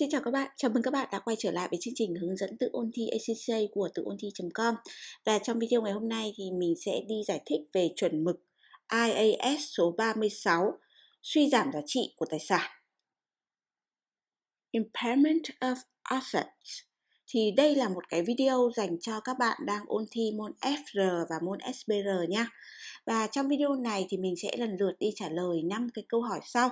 Xin chào các bạn, chào mừng các bạn đã quay trở lại với chương trình hướng dẫn tự ôn thi ACC của tự ôn thi.com Và trong video ngày hôm nay thì mình sẽ đi giải thích về chuẩn mực IAS số 36 Suy giảm giá trị của tài sản Impairment of Assets thì đây là một cái video dành cho các bạn đang ôn thi môn FR và môn SBR nha. Và trong video này thì mình sẽ lần lượt đi trả lời năm cái câu hỏi sau.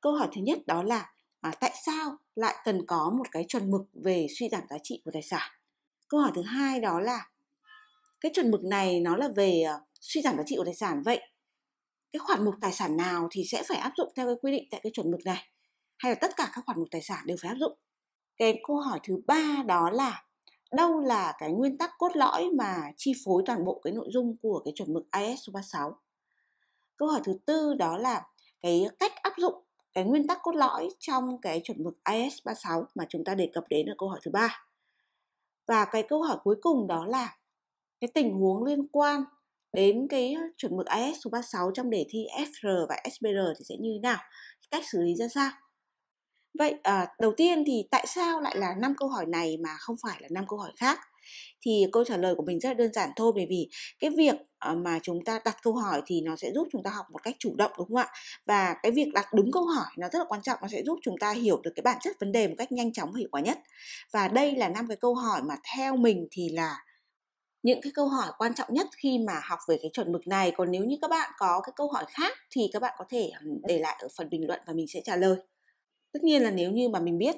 Câu hỏi thứ nhất đó là à, tại sao lại cần có một cái chuẩn mực về suy giảm giá trị của tài sản câu hỏi thứ hai đó là cái chuẩn mực này nó là về ờ, suy giảm giá trị của tài sản vậy cái khoản mục tài sản nào thì sẽ phải áp dụng theo cái quy định tại cái chuẩn mực này hay là tất cả các khoản mục tài sản đều phải áp dụng cái câu hỏi thứ ba đó là đâu là cái nguyên tắc cốt lõi mà chi phối toàn bộ cái nội dung của cái chuẩn mực IS 36 câu hỏi thứ tư đó là cái cách áp dụng cái nguyên tắc cốt lõi trong cái chuẩn mực IS36 mà chúng ta đề cập đến ở câu hỏi thứ ba. Và cái câu hỏi cuối cùng đó là cái tình huống liên quan đến cái chuẩn mực IS số 36 trong đề thi FR và SBR thì sẽ như thế nào, cách xử lý ra sao. Vậy à, đầu tiên thì tại sao lại là năm câu hỏi này mà không phải là năm câu hỏi khác? thì câu trả lời của mình rất là đơn giản thôi bởi vì cái việc ờ, mà chúng ta đặt câu hỏi thì nó sẽ giúp chúng ta học một cách chủ động đúng không ạ và cái việc đặt đúng câu hỏi nó rất là quan trọng nó sẽ giúp chúng ta hiểu được cái bản chất vấn đề một cách nhanh chóng và hiệu quả nhất và đây là năm cái câu hỏi mà theo mình thì là những cái câu hỏi quan trọng nhất khi mà học về cái chuẩn mực này còn nếu như các bạn có cái câu hỏi khác thì các bạn có thể để lại ở phần bình luận và mình sẽ trả lời tất nhiên là nếu như mà mình biết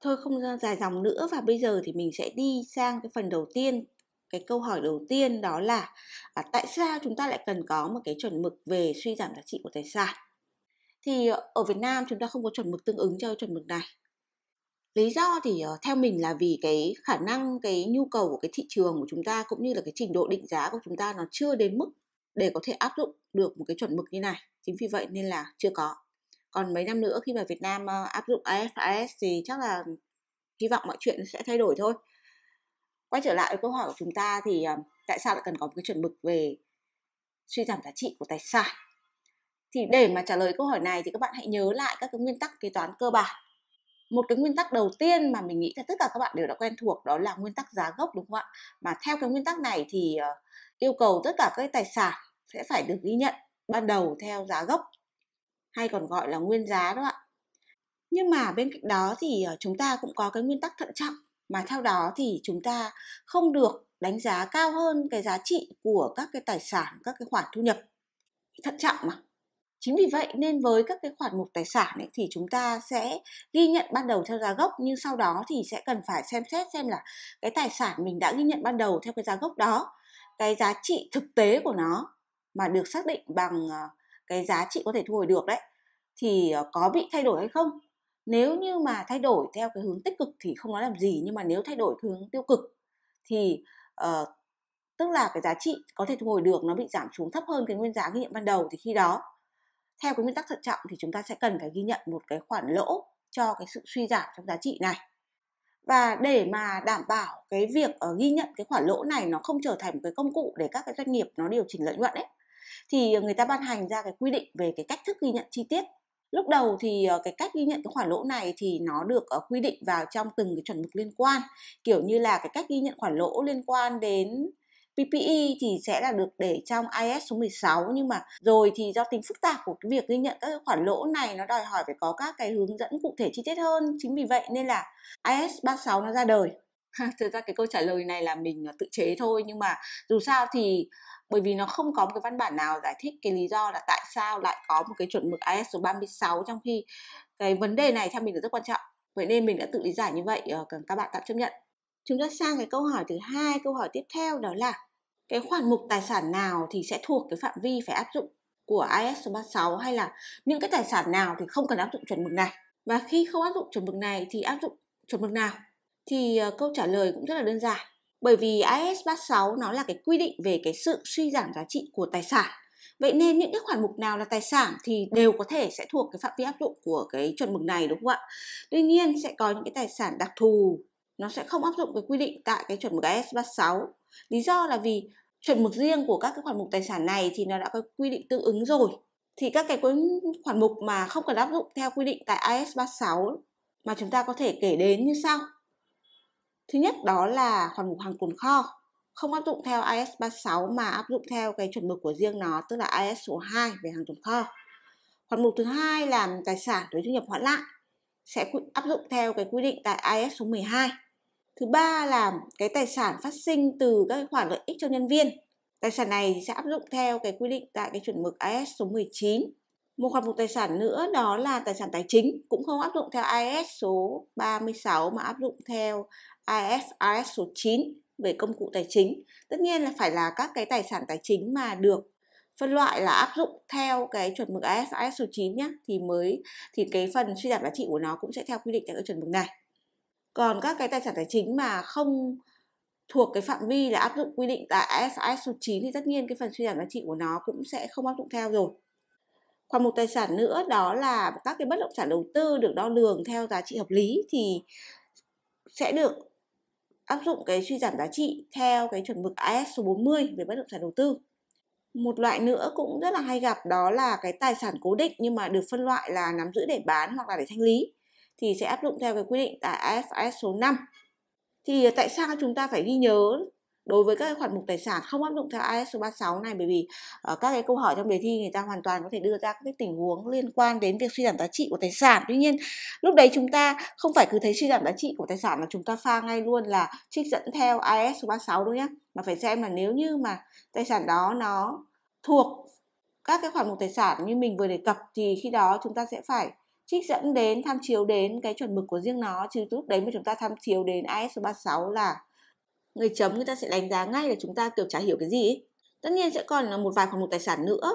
thôi không dài dòng nữa và bây giờ thì mình sẽ đi sang cái phần đầu tiên cái câu hỏi đầu tiên đó là à, tại sao chúng ta lại cần có một cái chuẩn mực về suy giảm giá trị của tài sản thì ờ, ở Việt Nam chúng ta không có chuẩn mực tương ứng cho chuẩn mực này lý do thì ờ, theo mình là vì cái khả năng cái nhu cầu của cái thị trường của chúng ta cũng như là cái trình độ định giá của chúng ta nó chưa đến mức để có thể áp dụng được một cái chuẩn mực như này chính vì vậy nên là chưa có còn mấy năm nữa khi mà Việt Nam uh, áp dụng IFRS thì chắc là hy vọng mọi chuyện sẽ thay đổi thôi quay trở lại với câu hỏi của chúng ta thì uh, tại sao lại cần có một cái chuẩn mực về suy giảm giá trị của tài sản thì để mà trả lời câu hỏi này thì các bạn hãy nhớ lại các cái nguyên tắc kế toán cơ bản một cái nguyên tắc đầu tiên mà mình nghĩ là tất cả các bạn đều đã quen thuộc đó là nguyên tắc giá gốc đúng không ạ mà theo cái nguyên tắc này thì uh, yêu cầu tất cả các tài sản sẽ phải được ghi nhận ban đầu theo giá gốc hay còn gọi là nguyên giá đó ạ. Nhưng mà bên cạnh đó thì ờ, chúng ta cũng có cái nguyên tắc thận trọng mà theo đó thì chúng ta không được đánh giá cao hơn cái giá trị của các cái tài sản, các cái khoản thu nhập. Thận trọng mà. Chính vì vậy nên với các cái khoản mục tài sản ấy, thì chúng ta sẽ ghi nhận ban đầu theo giá gốc nhưng sau đó thì sẽ cần phải xem xét xem là cái tài sản mình đã ghi nhận ban đầu theo cái giá gốc đó, cái giá trị thực tế của nó mà được xác định bằng ờ, cái giá trị có thể thu hồi được đấy thì ờ, có bị thay đổi hay không nếu như mà thay đổi theo cái hướng tích cực thì không nói làm gì nhưng mà nếu thay đổi hướng tiêu cực thì uh, tức là cái giá trị có thể thu hồi được nó bị giảm xuống thấp hơn cái nguyên giá ghi nhận ban đầu thì khi đó theo cái nguyên tắc thận trọng thì chúng ta sẽ cần phải ghi nhận một cái khoản lỗ cho cái sự suy giảm trong giá trị này và để mà đảm bảo cái việc ở ờ, ghi nhận cái khoản lỗ này nó không trở thành một cái công cụ để các cái doanh nghiệp nó điều chỉnh lợi nhuận ấy thì ờ, người ta ban hành ra cái quy định về cái cách thức ghi nhận chi tiết lúc đầu thì ờ, cái cách ghi nhận cái khoản lỗ này thì nó được ờ, quy định vào trong từng cái chuẩn mực liên quan kiểu như là cái cách ghi nhận khoản lỗ liên quan đến PPE thì sẽ là được để trong IS số 16 nhưng mà rồi thì do tính phức tạp của cái việc ghi nhận các khoản lỗ này nó đòi hỏi phải có các cái hướng dẫn cụ thể chi tiết hơn chính vì vậy nên là IS 36 nó ra đời thực ra cái câu trả lời này là mình tự chế thôi nhưng mà dù sao thì bởi vì nó không có một cái văn bản nào giải thích cái lý do là tại sao lại có một cái chuẩn mực ISO 36 trong khi cái vấn đề này theo mình là rất quan trọng vậy nên mình đã tự lý giải như vậy ờ, các bạn tạm chấp nhận chúng ta sang cái câu hỏi thứ hai câu hỏi tiếp theo đó là cái khoản mục tài sản nào thì sẽ thuộc cái phạm vi phải áp dụng của ISO 36 hay là những cái tài sản nào thì không cần áp dụng chuẩn mực này và khi không áp dụng chuẩn mực này thì áp dụng chuẩn mực nào thì ờ, câu trả lời cũng rất là đơn giản bởi vì AS 36 nó là cái quy định về cái sự suy giảm giá trị của tài sản. Vậy nên những cái khoản mục nào là tài sản thì đều có thể sẽ thuộc cái phạm vi áp dụng của cái chuẩn mực này đúng không ạ? Tuy nhiên sẽ có những cái tài sản đặc thù nó sẽ không áp dụng cái quy định tại cái chuẩn mực AS 36. Lý do là vì chuẩn mực riêng của các cái khoản mục tài sản này thì nó đã có quy định tương ứng rồi. Thì các cái khoản mục mà không cần áp dụng theo quy định tại AS 36 mà chúng ta có thể kể đến như sau. Thứ nhất đó là khoản mục hàng tồn kho không áp dụng theo IS 36 mà áp dụng theo cái chuẩn mực của riêng nó tức là IS số 2 về hàng tồn kho. Khoản mục thứ hai là tài sản thuế thu nhập hoãn lại sẽ áp dụng theo cái quy định tại IS số 12. Thứ ba là cái tài sản phát sinh từ các khoản lợi ích cho nhân viên. Tài sản này sẽ áp dụng theo cái quy định tại cái chuẩn mực IS số 19. Một khoản mục tài sản nữa đó là tài sản tài chính cũng không áp dụng theo IS số 36 mà áp dụng theo IFRS số 9 về công cụ tài chính. Tất nhiên là phải là các cái tài sản tài chính mà được phân loại là áp dụng theo cái chuẩn mực IFRS số 9 nhé thì mới thì cái phần suy giảm giá trị của nó cũng sẽ theo quy định tại các chuẩn mực này. Còn các cái tài sản tài chính mà không thuộc cái phạm vi là áp dụng quy định tại IFRS số 9 thì tất nhiên cái phần suy giảm giá trị của nó cũng sẽ không áp dụng theo rồi. Còn một tài sản nữa đó là các cái bất động sản đầu tư được đo lường theo giá trị hợp lý thì sẽ được áp dụng cái suy giảm giá trị theo cái chuẩn mực AS số 40 về bất động sản đầu tư. Một loại nữa cũng rất là hay gặp đó là cái tài sản cố định nhưng mà được phân loại là nắm giữ để bán hoặc là để thanh lý thì sẽ áp dụng theo cái quy định tại AS số 5. Thì tại sao chúng ta phải ghi nhớ đối với các cái khoản mục tài sản không áp dụng theo IS 36 này bởi vì uh, các cái câu hỏi trong đề thi người ta hoàn toàn có thể đưa ra các cái tình huống liên quan đến việc suy giảm giá trị của tài sản tuy nhiên lúc đấy chúng ta không phải cứ thấy suy giảm giá trị của tài sản mà chúng ta pha ngay luôn là trích dẫn theo IS 36 đâu nhé mà phải xem là nếu như mà tài sản đó nó thuộc các cái khoản mục tài sản như mình vừa đề cập thì khi đó chúng ta sẽ phải trích dẫn đến tham chiếu đến cái chuẩn mực của riêng nó chứ lúc đấy mà chúng ta tham chiếu đến IS 36 là người chấm người ta sẽ đánh giá ngay là chúng ta kiểu chả hiểu cái gì ấy. tất nhiên sẽ còn là một vài khoản mục tài sản nữa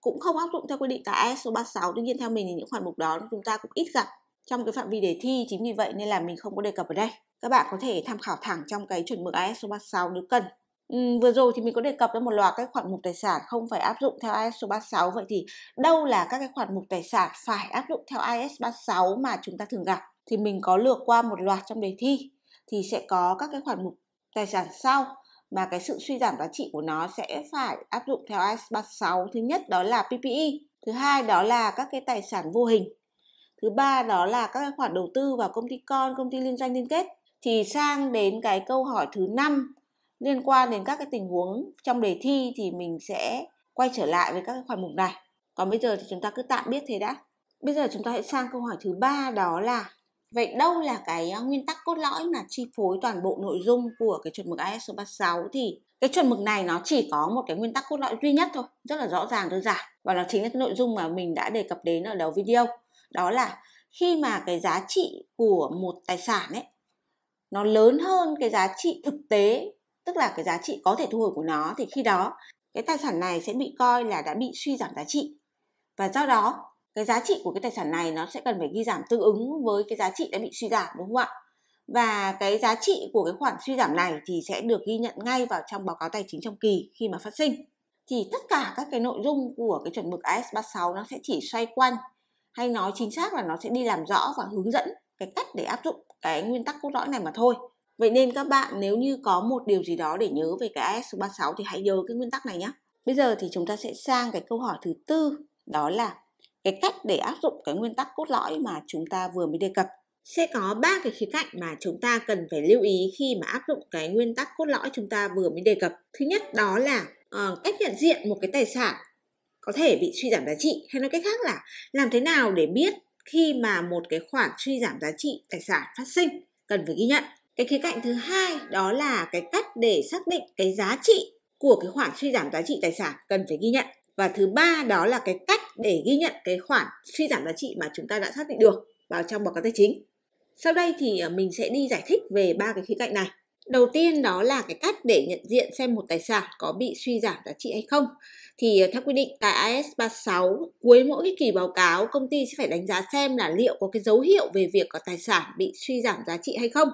cũng không áp dụng theo quy định tại ISO 36 tuy nhiên theo mình thì những khoản mục đó chúng ta cũng ít gặp trong cái phạm vi đề thi chính vì vậy nên là mình không có đề cập ở đây các bạn có thể tham khảo thẳng trong cái chuẩn mực ISO 36 nếu cần Ừ, vừa rồi thì mình có đề cập đến một loạt các khoản mục tài sản không phải áp dụng theo IS số 36 vậy thì đâu là các cái khoản mục tài sản phải áp dụng theo IS 36 mà chúng ta thường gặp thì mình có lược qua một loạt trong đề thi thì sẽ có các cái khoản mục tài sản sau mà cái sự suy giảm giá trị của nó sẽ phải áp dụng theo IAS 36. Thứ nhất đó là PPE, thứ hai đó là các cái tài sản vô hình. Thứ ba đó là các khoản đầu tư vào công ty con, công ty liên doanh liên kết. Thì sang đến cái câu hỏi thứ năm liên quan đến các cái tình huống trong đề thi thì mình sẽ quay trở lại với các cái khoản mục này. Còn bây giờ thì chúng ta cứ tạm biết thế đã. Bây giờ chúng ta hãy sang câu hỏi thứ ba đó là Vậy đâu là cái ờ, nguyên tắc cốt lõi mà chi phối toàn bộ nội dung của cái chuẩn mực ISO 36 thì cái chuẩn mực này nó chỉ có một cái nguyên tắc cốt lõi duy nhất thôi, rất là rõ ràng đơn giản và nó chính là cái nội dung mà mình đã đề cập đến ở đầu video. Đó là khi mà cái giá trị của một tài sản ấy nó lớn hơn cái giá trị thực tế, tức là cái giá trị có thể thu hồi của nó thì khi đó cái tài sản này sẽ bị coi là đã bị suy giảm giá trị. Và do đó cái giá trị của cái tài sản này nó sẽ cần phải ghi giảm tương ứng với cái giá trị đã bị suy giảm đúng không ạ và cái giá trị của cái khoản suy giảm này thì sẽ được ghi nhận ngay vào trong báo cáo tài chính trong kỳ khi mà phát sinh thì tất cả các cái nội dung của cái chuẩn mực AS 36 nó sẽ chỉ xoay quanh hay nói chính xác là nó sẽ đi làm rõ và hướng dẫn cái cách để áp dụng cái nguyên tắc cốt lõi này mà thôi. Vậy nên các bạn nếu như có một điều gì đó để nhớ về cái AS 36 thì hãy nhớ cái nguyên tắc này nhé. Bây giờ thì chúng ta sẽ sang cái câu hỏi thứ tư đó là cái cách để áp dụng cái nguyên tắc cốt lõi mà chúng ta vừa mới đề cập sẽ có ba cái khía cạnh mà chúng ta cần phải lưu ý khi mà áp dụng cái nguyên tắc cốt lõi chúng ta vừa mới đề cập thứ nhất đó là uh, cách nhận diện một cái tài sản có thể bị suy giảm giá trị hay nói cách khác là làm thế nào để biết khi mà một cái khoản suy giảm giá trị tài sản phát sinh cần phải ghi nhận cái khía cạnh thứ hai đó là cái cách để xác định cái giá trị của cái khoản suy giảm giá trị tài sản cần phải ghi nhận và thứ ba đó là cái cách để ghi nhận cái khoản suy giảm giá trị mà chúng ta đã xác định được vào trong báo cáo tài chính sau đây thì à, mình sẽ đi giải thích về ba cái khía cạnh này đầu tiên đó là cái cách để nhận diện xem một tài sản có bị suy giảm giá trị hay không thì ờ, theo quy định tại AS36 cuối mỗi cái kỳ báo cáo công ty sẽ phải đánh giá xem là liệu có cái dấu hiệu về việc có tài sản bị suy giảm giá trị hay không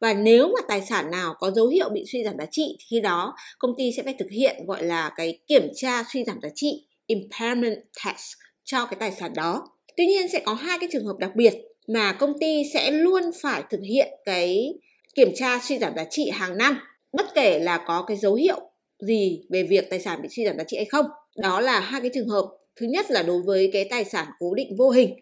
và nếu mà tài sản nào có dấu hiệu bị suy giảm giá trị thì khi đó công ty sẽ phải thực hiện gọi là cái kiểm tra suy giảm giá trị impairment test cho cái tài sản đó tuy nhiên sẽ có hai cái trường hợp đặc biệt mà công ty sẽ luôn phải thực hiện cái kiểm tra suy giảm giá trị hàng năm bất kể là có cái dấu hiệu gì về việc tài sản bị suy giảm giá trị hay không đó là hai cái trường hợp thứ nhất là đối với cái tài sản cố định vô hình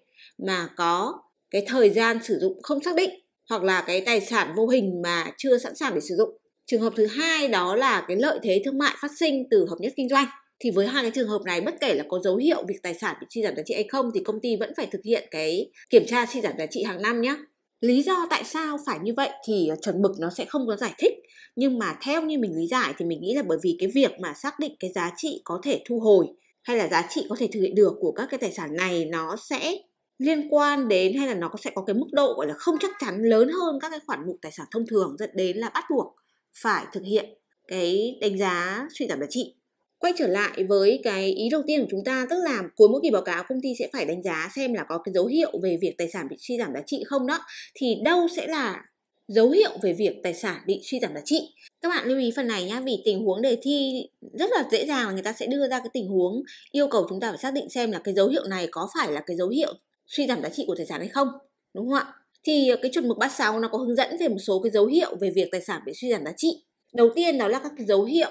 mà có cái thời gian sử dụng không xác định hoặc là cái tài sản vô hình mà chưa sẵn sàng để sử dụng trường hợp thứ hai đó là cái lợi thế thương mại phát sinh từ hợp nhất kinh doanh thì với hai cái trường hợp này bất kể là có dấu hiệu việc tài sản bị suy giảm giá trị hay không thì công ty vẫn phải thực hiện cái kiểm tra suy giảm giá trị hàng năm nhé lý do tại sao phải như vậy thì ờ, chuẩn mực nó sẽ không có giải thích nhưng mà theo như mình lý giải thì mình nghĩ là bởi vì cái việc mà xác định cái giá trị có thể thu hồi hay là giá trị có thể thực hiện được của các cái tài sản này nó sẽ liên quan đến hay là nó sẽ có cái mức độ gọi là không chắc chắn lớn hơn các cái khoản mục tài sản thông thường dẫn đến là bắt buộc phải thực hiện cái đánh giá suy giảm giá trị quay trở lại với cái ý đầu tiên của chúng ta tức là cuối mỗi kỳ báo cáo công ty sẽ phải đánh giá xem là có cái dấu hiệu về việc tài sản bị suy giảm giá trị không đó thì đâu sẽ là dấu hiệu về việc tài sản bị suy giảm giá trị các bạn lưu ý phần này nhé vì tình huống đề thi rất là dễ dàng là người ta sẽ đưa ra cái tình huống yêu cầu chúng ta phải xác định xem là cái dấu hiệu này có phải là cái dấu hiệu suy giảm giá trị của tài sản hay không đúng không ạ thì cái chuẩn mực bát sáu nó có hướng dẫn về một số cái dấu hiệu về việc tài sản bị suy giảm giá trị đầu tiên đó là các cái dấu hiệu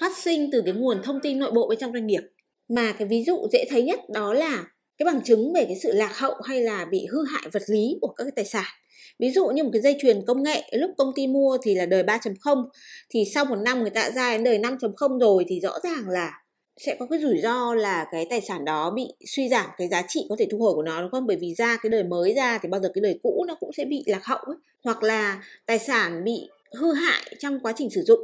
phát sinh từ cái nguồn thông tin nội bộ bên trong doanh nghiệp mà cái ví dụ dễ thấy nhất đó là cái bằng chứng về cái sự lạc hậu hay là bị hư hại vật lý của các cái tài sản ví dụ như một cái dây chuyền công nghệ lúc công ty mua thì là đời 3.0 thì sau một năm người ta ra đến đời 5.0 rồi thì rõ ràng là sẽ có cái rủi ro là cái tài sản đó bị suy giảm cái giá trị có thể thu hồi của nó đúng không bởi vì ra cái đời mới ra thì bao giờ cái đời cũ nó cũng sẽ bị lạc hậu ấy. hoặc là tài sản bị hư hại trong quá trình sử dụng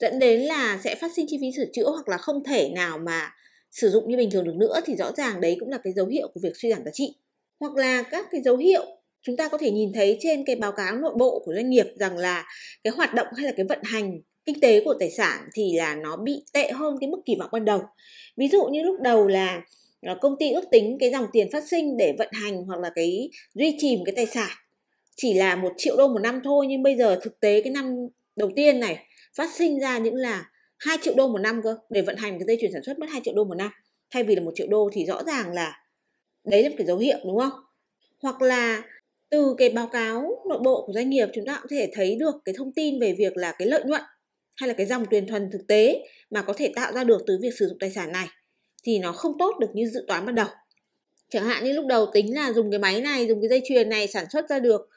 dẫn đến là sẽ phát sinh chi phí sửa chữa hoặc là không thể nào mà sử dụng như bình thường được nữa thì rõ ràng đấy cũng là cái dấu hiệu của việc suy giảm giá trị hoặc là các cái dấu hiệu chúng ta có thể nhìn thấy trên cái báo cáo nội bộ của doanh nghiệp rằng là cái hoạt động hay là cái vận hành kinh tế của tài sản thì là nó bị tệ hơn cái mức kỳ vọng ban đầu ví dụ như lúc đầu là ờ, công ty ước tính cái dòng tiền phát sinh để vận hành hoặc là cái duy trì cái tài sản chỉ là một triệu đô một năm thôi nhưng bây giờ thực tế cái năm đầu tiên này phát sinh ra những là 2 triệu đô một năm cơ để vận hành cái dây chuyển sản xuất mất 2 triệu đô một năm thay vì là một triệu đô thì rõ ràng là đấy là một cái dấu hiệu đúng không hoặc là từ cái báo cáo nội bộ của doanh nghiệp chúng ta cũng có thể thấy được cái thông tin về việc là cái lợi nhuận hay là cái dòng tiền thuần thực tế mà có thể tạo ra được từ việc sử dụng tài sản này thì nó không tốt được như dự toán ban đầu chẳng hạn như lúc đầu tính là dùng cái máy này dùng cái dây chuyền này sản xuất ra được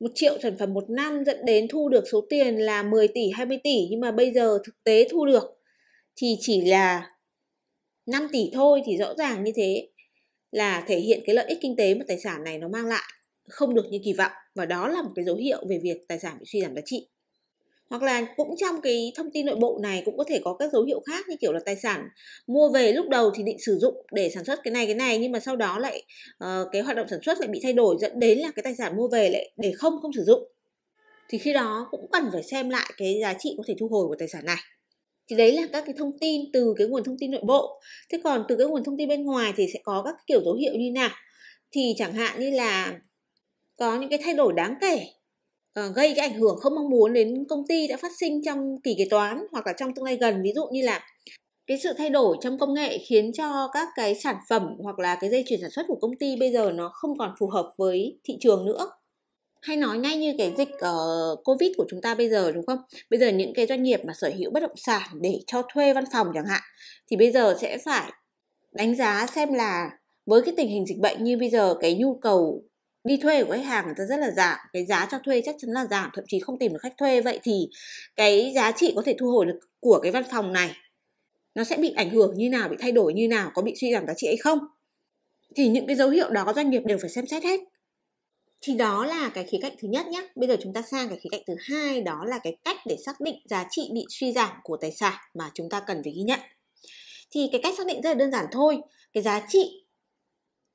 1 triệu sản phẩm một năm dẫn đến thu được số tiền là 10 tỷ, 20 tỷ nhưng mà bây giờ thực tế thu được thì chỉ là 5 tỷ thôi thì rõ ràng như thế là thể hiện cái lợi ích kinh tế mà tài sản này nó mang lại không được như kỳ vọng và đó là một cái dấu hiệu về việc tài sản bị suy giảm giá trị hoặc là cũng trong cái thông tin nội bộ này cũng có thể có các dấu hiệu khác như kiểu là tài sản mua về lúc đầu thì định sử dụng để sản xuất cái này cái này nhưng mà sau đó lại uh, cái hoạt động sản xuất lại bị thay đổi dẫn đến là cái tài sản mua về lại để không không sử dụng thì khi đó cũng cần phải xem lại cái giá trị có thể thu hồi của tài sản này thì đấy là các cái thông tin từ cái nguồn thông tin nội bộ thế còn từ cái nguồn thông tin bên ngoài thì sẽ có các kiểu dấu hiệu như nào thì chẳng hạn như là có những cái thay đổi đáng kể Ờ, gây cái ảnh hưởng không mong muốn đến công ty đã phát sinh trong kỳ kế toán hoặc là trong tương lai gần ví dụ như là cái sự thay đổi trong công nghệ khiến cho các cái sản phẩm hoặc là cái dây chuyển sản xuất của công ty bây giờ nó không còn phù hợp với thị trường nữa hay nói ngay như cái dịch uh, covid của chúng ta bây giờ đúng không bây giờ những cái doanh nghiệp mà sở hữu bất động sản để cho thuê văn phòng chẳng hạn thì bây giờ sẽ phải đánh giá xem là với cái tình hình dịch bệnh như bây giờ cái nhu cầu đi thuê của khách hàng người ta rất là giảm cái giá cho thuê chắc chắn là giảm thậm chí không tìm được khách thuê vậy thì cái giá trị có thể thu hồi được của cái văn phòng này nó sẽ bị ảnh hưởng như nào bị thay đổi như nào có bị suy giảm giá trị hay không thì những cái dấu hiệu đó doanh nghiệp đều phải xem xét hết thì đó là cái khía cạnh thứ nhất nhé bây giờ chúng ta sang cái khía cạnh thứ hai đó là cái cách để xác định giá trị bị suy giảm của tài sản mà chúng ta cần phải ghi nhận thì cái cách xác định rất là đơn giản thôi cái giá trị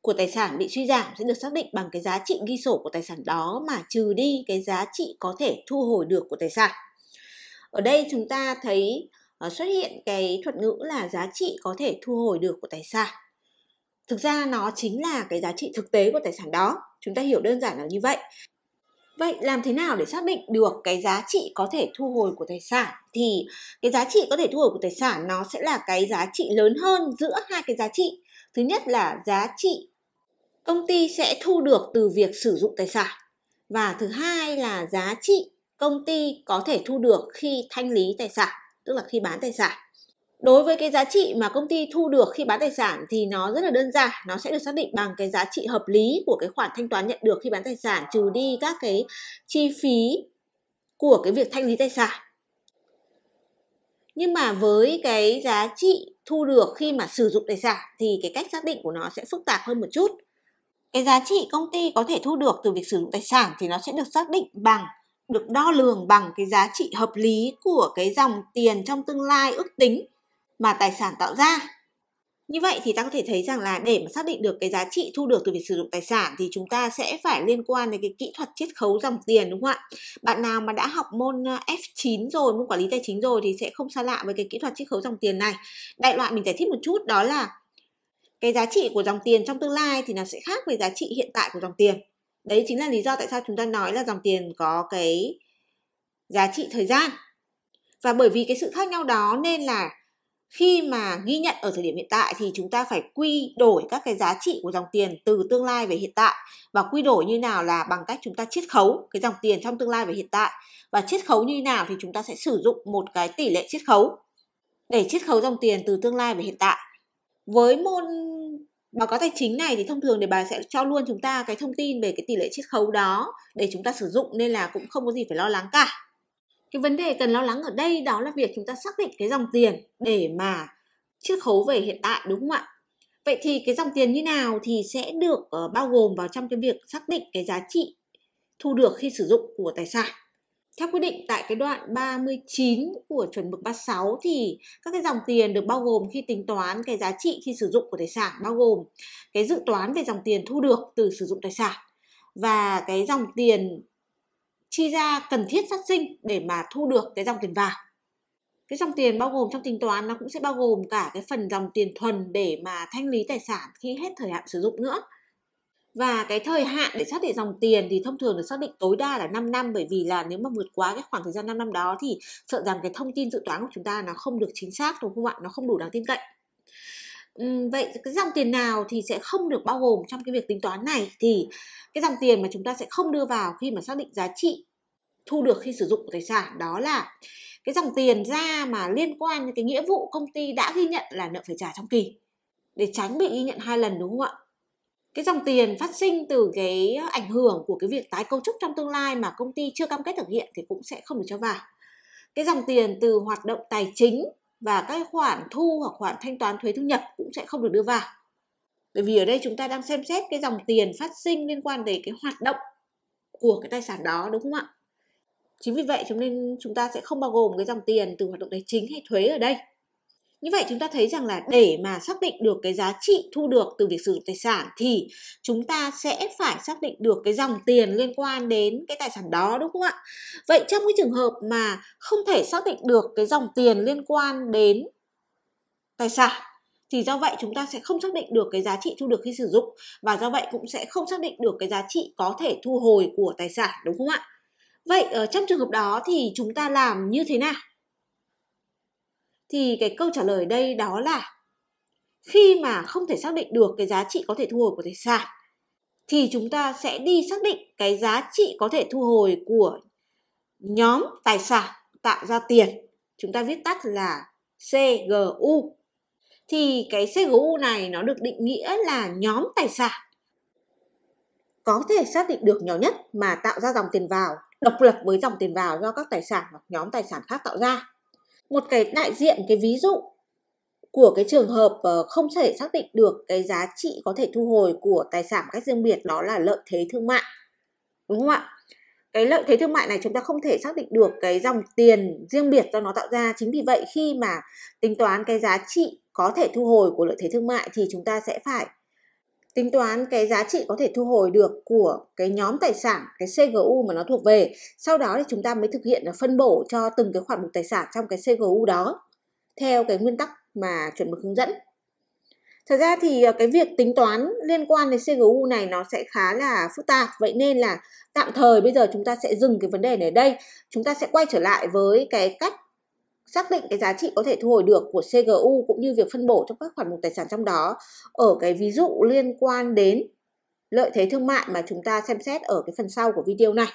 của tài sản bị suy giảm sẽ được xác định bằng cái giá trị ghi sổ của tài sản đó mà trừ đi cái giá trị có thể thu hồi được của tài sản. Ở đây chúng ta thấy ờ, xuất hiện cái thuật ngữ là giá trị có thể thu hồi được của tài sản. Thực ra nó chính là cái giá trị thực tế của tài sản đó. Chúng ta hiểu đơn giản là như vậy. Vậy làm thế nào để xác định được cái giá trị có thể thu hồi của tài sản? Thì cái giá trị có thể thu hồi của tài sản nó sẽ là cái giá trị lớn hơn giữa hai cái giá trị. Thứ nhất là giá trị công ty sẽ thu được từ việc sử dụng tài sản và thứ hai là giá trị công ty có thể thu được khi thanh lý tài sản tức là khi bán tài sản đối với cái giá trị mà công ty thu được khi bán tài sản thì nó rất là đơn giản nó sẽ được xác định bằng cái giá trị hợp lý của cái khoản thanh toán nhận được khi bán tài sản trừ đi các cái chi phí của cái việc thanh lý tài sản nhưng mà với cái giá trị thu được khi mà sử dụng tài sản thì cái cách xác định của nó sẽ phức tạp hơn một chút cái giá trị công ty có thể thu được từ việc sử dụng tài sản thì nó sẽ được xác định bằng được đo lường bằng cái giá trị hợp lý của cái dòng tiền trong tương lai ước tính mà tài sản tạo ra. Như vậy thì ta có thể thấy rằng là để mà xác định được cái giá trị thu được từ việc sử dụng tài sản thì chúng ta sẽ phải liên quan đến cái kỹ thuật chiết khấu dòng tiền đúng không ạ? Bạn nào mà đã học môn ờ, F9 rồi, môn quản lý tài chính rồi thì sẽ không xa lạ với cái kỹ thuật chiết khấu dòng tiền này. Đại loại mình giải thích một chút đó là cái giá trị của dòng tiền trong tương lai thì nó sẽ khác với giá trị hiện tại của dòng tiền đấy chính là lý do tại sao chúng ta nói là dòng tiền có cái giá trị thời gian và bởi vì cái sự khác nhau đó nên là khi mà ghi nhận ở thời điểm hiện tại thì chúng ta phải quy đổi các cái giá trị của dòng tiền từ tương lai về hiện tại và quy đổi như nào là bằng cách chúng ta chiết khấu cái dòng tiền trong tương lai về hiện tại và chiết khấu như nào thì chúng ta sẽ sử dụng một cái tỷ lệ chiết khấu để chiết khấu dòng tiền từ tương lai về hiện tại với môn báo cáo tài chính này thì thông thường để bà sẽ cho luôn chúng ta cái thông tin về cái tỷ lệ chiết khấu đó để chúng ta sử dụng nên là cũng không có gì phải lo lắng cả cái vấn đề cần lo lắng ở đây đó là việc chúng ta xác định cái dòng tiền để mà chiết khấu về hiện tại đúng không ạ vậy thì cái dòng tiền như nào thì sẽ được ờ, bao gồm vào trong cái việc xác định cái giá trị thu được khi sử dụng của tài sản theo quy định tại cái đoạn 39 của chuẩn mực 36 thì các cái dòng tiền được bao gồm khi tính toán cái giá trị khi sử dụng của tài sản bao gồm cái dự toán về dòng tiền thu được từ sử dụng tài sản và cái dòng tiền chi ra cần thiết phát sinh để mà thu được cái dòng tiền vào. Cái dòng tiền bao gồm trong tính toán nó cũng sẽ bao gồm cả cái phần dòng tiền thuần để mà thanh lý tài sản khi hết thời hạn sử dụng nữa và cái thời hạn để xác định dòng tiền thì thông thường được xác định tối đa là 5 năm bởi vì là nếu mà vượt quá cái khoảng thời gian 5 năm đó thì sợ rằng cái thông tin dự toán của chúng ta nó không được chính xác đúng không ạ? Nó không đủ đáng tin cậy. Vậy cái dòng tiền nào thì sẽ không được bao gồm trong cái việc tính toán này thì cái dòng tiền mà chúng ta sẽ không đưa vào khi mà xác định giá trị thu được khi sử dụng của tài sản đó là cái dòng tiền ra mà liên quan đến cái nghĩa vụ công ty đã ghi nhận là nợ phải trả trong kỳ để tránh bị ghi nhận hai lần đúng không ạ? cái dòng tiền phát sinh từ cái ảnh hưởng của cái việc tái cấu trúc trong tương lai mà công ty chưa cam kết thực hiện thì cũng sẽ không được cho vào cái dòng tiền từ hoạt động tài chính và các khoản thu hoặc khoản thanh toán thuế thu nhập cũng sẽ không được đưa vào bởi vì ở đây chúng ta đang xem xét cái dòng tiền phát sinh liên quan đến cái hoạt động của cái tài sản đó đúng không ạ chính vì vậy chúng nên chúng ta sẽ không bao gồm cái dòng tiền từ hoạt động tài chính hay thuế ở đây như vậy chúng ta thấy rằng là để mà xác định được cái giá trị thu được từ việc sử dụng tài sản thì chúng ta sẽ phải xác định được cái dòng tiền liên quan đến cái tài sản đó đúng không ạ? Vậy trong cái trường hợp mà không thể xác định được cái dòng tiền liên quan đến tài sản thì do vậy chúng ta sẽ không xác định được cái giá trị thu được khi sử dụng và do vậy cũng sẽ không xác định được cái giá trị có thể thu hồi của tài sản đúng không ạ? Vậy ở ờ, trong trường hợp đó thì chúng ta làm như thế nào? thì cái câu trả lời đây đó là khi mà không thể xác định được cái giá trị có thể thu hồi của tài sản thì chúng ta sẽ đi xác định cái giá trị có thể thu hồi của nhóm tài sản tạo ra tiền. Chúng ta viết tắt là CGU. Thì cái CGU này nó được định nghĩa là nhóm tài sản có thể xác định được nhỏ nhất mà tạo ra dòng tiền vào độc lập với dòng tiền vào do các tài sản hoặc nhóm tài sản khác tạo ra một cái đại diện cái ví dụ của cái trường hợp ờ, không thể xác định được cái giá trị có thể thu hồi của tài sản cách riêng biệt đó là lợi thế thương mại đúng không ạ cái lợi thế thương mại này chúng ta không thể xác định được cái dòng tiền riêng biệt do nó tạo ra chính vì vậy khi mà tính toán cái giá trị có thể thu hồi của lợi thế thương mại thì chúng ta sẽ phải tính toán cái giá trị có thể thu hồi được của cái nhóm tài sản cái CGU mà nó thuộc về sau đó thì chúng ta mới thực hiện là phân bổ cho từng cái khoản mục tài sản trong cái CGU đó theo cái nguyên tắc mà chuẩn mực hướng dẫn thật ra thì ờ, cái việc tính toán liên quan đến CGU này nó sẽ khá là phức tạp vậy nên là tạm thời bây giờ chúng ta sẽ dừng cái vấn đề này ở đây chúng ta sẽ quay trở lại với cái cách xác định cái giá trị có thể thu hồi được của CGU cũng như việc phân bổ trong các khoản mục tài sản trong đó ở cái ví dụ liên quan đến lợi thế thương mại mà chúng ta xem xét ở cái phần sau của video này.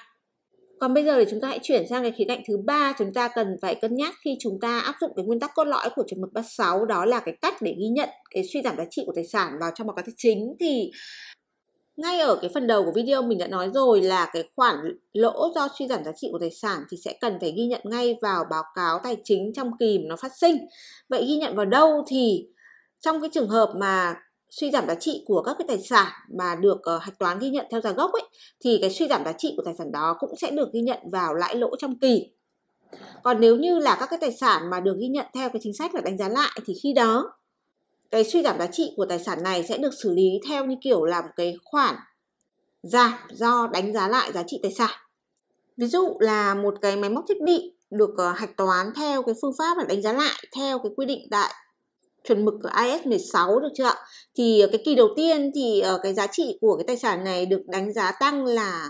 Còn bây giờ thì chúng ta hãy chuyển sang cái khía cạnh thứ ba chúng ta cần phải cân nhắc khi chúng ta áp dụng cái nguyên tắc cốt lõi của chuẩn mực 36 đó là cái cách để ghi nhận cái suy giảm giá trị của tài sản vào trong báo cáo tài chính thì ngay ở cái phần đầu của video mình đã nói rồi là cái khoản lỗ do suy giảm giá trị của tài sản thì sẽ cần phải ghi nhận ngay vào báo cáo tài chính trong kỳ mà nó phát sinh. Vậy ghi nhận vào đâu thì trong cái trường hợp mà suy giảm giá trị của các cái tài sản mà được uh, hạch toán ghi nhận theo giá gốc ấy thì cái suy giảm giá trị của tài sản đó cũng sẽ được ghi nhận vào lãi lỗ trong kỳ. Còn nếu như là các cái tài sản mà được ghi nhận theo cái chính sách là đánh giá lại thì khi đó cái suy giảm giá trị của tài sản này sẽ được xử lý theo như kiểu là một cái khoản giảm do đánh giá lại giá trị tài sản. Ví dụ là một cái máy móc thiết bị được ờ, hạch toán theo cái phương pháp là đánh giá lại theo cái quy định tại chuẩn mực của IS 16 được chưa ạ? Thì ờ, cái kỳ đầu tiên thì ờ, cái giá trị của cái tài sản này được đánh giá tăng là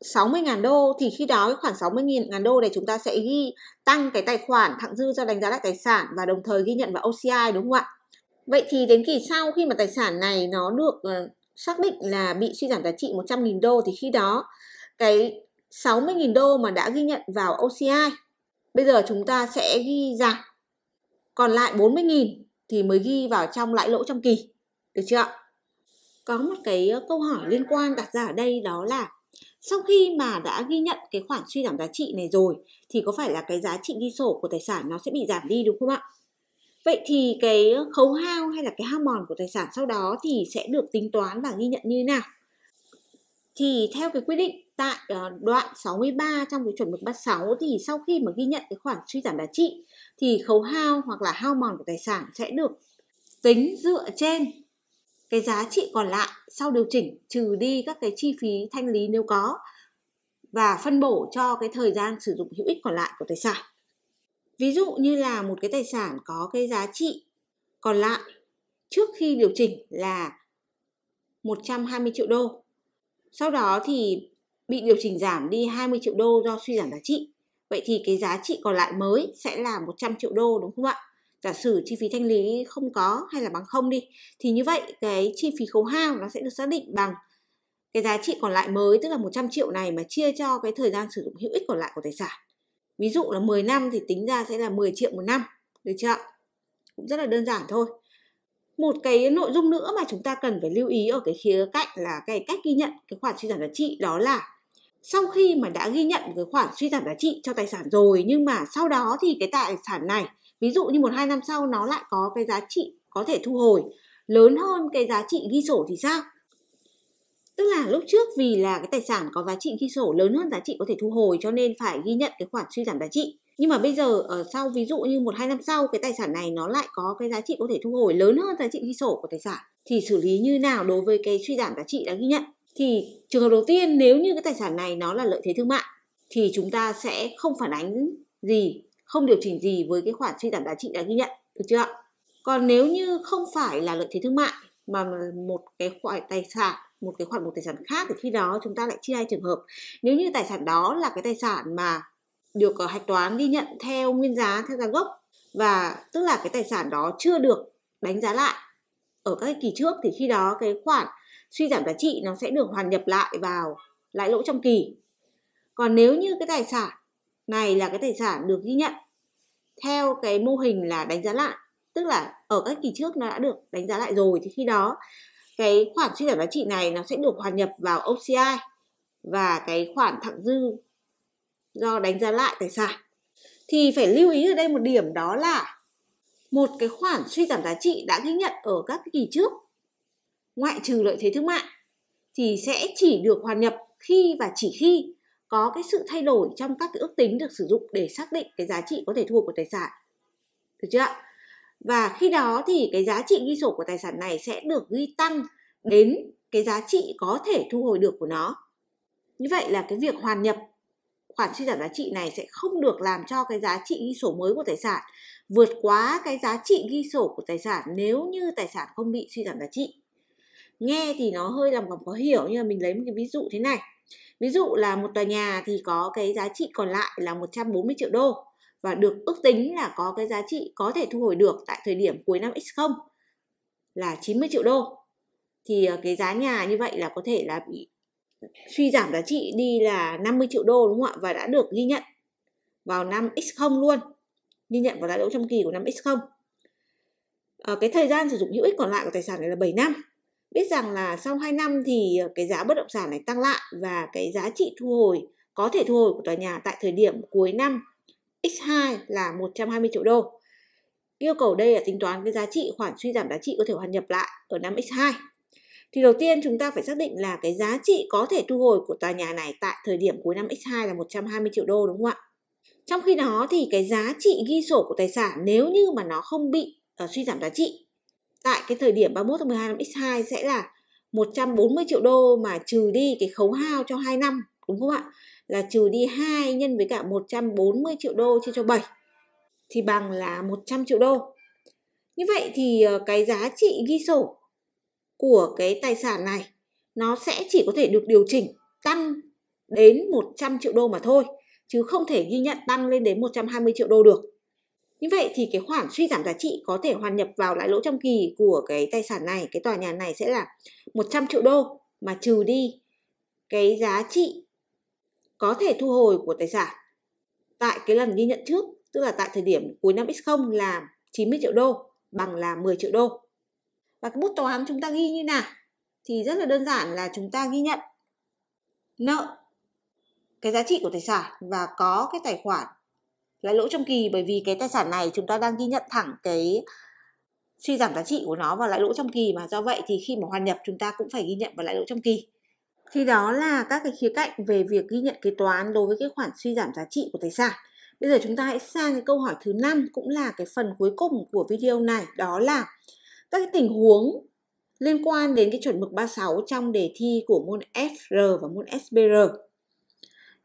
60.000 đô thì khi đó cái khoản 60.000 đô này chúng ta sẽ ghi tăng cái tài khoản thặng dư do đánh giá lại tài sản và đồng thời ghi nhận vào OCI đúng không ạ? Vậy thì đến kỳ sau khi mà tài sản này nó được uh, xác định là bị suy giảm giá trị 100.000 đô thì khi đó cái 60.000 đô mà đã ghi nhận vào OCI bây giờ chúng ta sẽ ghi giảm còn lại 40.000 thì mới ghi vào trong lãi lỗ trong kỳ. Được chưa ạ? Có một cái ờ, câu hỏi liên quan đặt ra ở đây đó là sau khi mà đã ghi nhận cái khoản suy giảm giá trị này rồi thì có phải là cái giá trị ghi sổ của tài sản nó sẽ bị giảm đi đúng không ạ? Vậy thì cái khấu hao hay là cái hao mòn của tài sản sau đó thì sẽ được tính toán và ghi nhận như nào? Thì theo cái quy định tại ờ, đoạn 63 trong cái chuẩn mực bát 6 thì sau khi mà ghi nhận cái khoản suy giảm giá trị thì khấu hao hoặc là hao mòn của tài sản sẽ được tính dựa trên cái giá trị còn lại sau điều chỉnh trừ đi các cái chi phí thanh lý nếu có và phân bổ cho cái thời gian sử dụng hữu ích còn lại của tài sản. Ví dụ như là một cái tài sản có cái giá trị còn lại trước khi điều chỉnh là 120 triệu đô. Sau đó thì bị điều chỉnh giảm đi 20 triệu đô do suy giảm giá trị. Vậy thì cái giá trị còn lại mới sẽ là 100 triệu đô đúng không ạ? Giả sử chi phí thanh lý không có hay là bằng không đi thì như vậy cái chi phí khấu hao nó sẽ được xác định bằng cái giá trị còn lại mới tức là 100 triệu này mà chia cho cái thời gian sử dụng hữu ích còn lại của tài sản. Ví dụ là 10 năm thì tính ra sẽ là 10 triệu một năm, được chưa? Cũng rất là đơn giản thôi. Một cái nội dung nữa mà chúng ta cần phải lưu ý ở cái khía cạnh là cái cách ghi nhận cái khoản suy giảm giá trị đó là sau khi mà đã ghi nhận cái khoản suy giảm giá trị cho tài sản rồi nhưng mà sau đó thì cái tài sản này ví dụ như một hai năm sau nó lại có cái giá trị có thể thu hồi lớn hơn cái giá trị ghi sổ thì sao tức là lúc trước vì là cái tài sản có giá trị khi sổ lớn hơn giá trị có thể thu hồi cho nên phải ghi nhận cái khoản suy giảm giá trị nhưng mà bây giờ ở sau ví dụ như một hai năm sau cái tài sản này nó lại có cái giá trị có thể thu hồi lớn hơn giá trị ghi sổ của tài sản thì xử lý như nào đối với cái suy giảm giá trị đã ghi nhận thì trường hợp đầu tiên nếu như cái tài sản này nó là lợi thế thương mại thì chúng ta sẽ không phản ánh gì không điều chỉnh gì với cái khoản suy giảm giá trị đã ghi nhận được chưa còn nếu như không phải là lợi thế thương mại mà một cái khoản tài sản một cái khoản một tài sản khác thì khi đó chúng ta lại chia hai trường hợp nếu như tài sản đó là cái tài sản mà được ờ, hạch toán ghi nhận theo nguyên giá theo giá gốc và tức là cái tài sản đó chưa được đánh giá lại ở các kỳ trước thì khi đó cái khoản suy giảm giá trị nó sẽ được hoàn nhập lại vào lãi lỗ trong kỳ còn nếu như cái tài sản này là cái tài sản được ghi nhận theo cái mô hình là đánh giá lại tức là ở các kỳ trước nó đã được đánh giá lại rồi thì khi đó cái khoản suy giảm giá trị này nó sẽ được hòa nhập vào OCI và cái khoản thặng dư do đánh giá lại tài sản thì phải lưu ý ở đây một điểm đó là một cái khoản suy giảm giá trị đã ghi nhận ở các kỳ trước ngoại trừ lợi thế thương mại thì sẽ chỉ được hòa nhập khi và chỉ khi có cái sự thay đổi trong các cái ước tính được sử dụng để xác định cái giá trị có thể thu của tài sản được chưa ạ và khi đó thì cái giá trị ghi sổ của tài sản này sẽ được ghi tăng đến cái giá trị có thể thu hồi được của nó. Như vậy là cái việc hoàn nhập khoản suy giảm giá trị này sẽ không được làm cho cái giá trị ghi sổ mới của tài sản vượt quá cái giá trị ghi sổ của tài sản nếu như tài sản không bị suy giảm giá trị. Nghe thì nó hơi lòng vòng khó hiểu nhưng mà mình lấy một cái ví dụ thế này. Ví dụ là một tòa nhà thì có cái giá trị còn lại là 140 triệu đô và được ước tính là có cái giá trị có thể thu hồi được tại thời điểm cuối năm X0 là 90 triệu đô. Thì ờ, cái giá nhà như vậy là có thể là bị suy giảm giá trị đi là 50 triệu đô đúng không ạ? Và đã được ghi nhận vào năm X0 luôn. Ghi nhận vào giá đỗ trong kỳ của năm X0. À, ờ, cái thời gian sử dụng hữu ích còn lại của tài sản này là 7 năm. Biết rằng là sau 2 năm thì ờ, cái giá bất động sản này tăng lại và cái giá trị thu hồi có thể thu hồi của tòa nhà tại thời điểm cuối năm X2 là 120 triệu đô. Yêu cầu đây là tính toán cái giá trị khoản suy giảm giá trị có thể hoàn nhập lại ở năm X2. Thì đầu tiên chúng ta phải xác định là cái giá trị có thể thu hồi của tòa nhà này tại thời điểm cuối năm X2 là 120 triệu đô đúng không ạ? Trong khi đó thì cái giá trị ghi sổ của tài sản nếu như mà nó không bị uh, suy giảm giá trị tại cái thời điểm 31 tháng 12 năm X2 sẽ là 140 triệu đô mà trừ đi cái khấu hao cho 2 năm đúng không ạ? là trừ đi 2 nhân với cả 140 triệu đô chia cho 7 thì bằng là 100 triệu đô. Như vậy thì ờ, cái giá trị ghi sổ của cái tài sản này nó sẽ chỉ có thể được điều chỉnh tăng đến 100 triệu đô mà thôi chứ không thể ghi nhận tăng lên đến 120 triệu đô được. Như vậy thì cái khoản suy giảm giá trị có thể hoàn nhập vào lãi lỗ trong kỳ của cái tài sản này, cái tòa nhà này sẽ là 100 triệu đô mà trừ đi cái giá trị có thể thu hồi của tài sản tại cái lần ghi nhận trước tức là tại thời điểm cuối năm X0 là 90 triệu đô bằng là 10 triệu đô và cái bút toán chúng ta ghi như nào thì rất là đơn giản là chúng ta ghi nhận nợ cái giá trị của tài sản và có cái tài khoản là lỗ trong kỳ bởi vì cái tài sản này chúng ta đang ghi nhận thẳng cái suy giảm giá trị của nó và lãi lỗ trong kỳ mà do vậy thì khi mà hoàn nhập chúng ta cũng phải ghi nhận vào lãi lỗ trong kỳ thì đó là các cái khía cạnh về việc ghi nhận kế toán đối với cái khoản suy giảm giá trị của tài sản. Bây giờ chúng ta hãy sang cái câu hỏi thứ năm cũng là cái phần cuối cùng của video này đó là các cái tình huống liên quan đến cái chuẩn mực 36 trong đề thi của môn FR và môn SBR.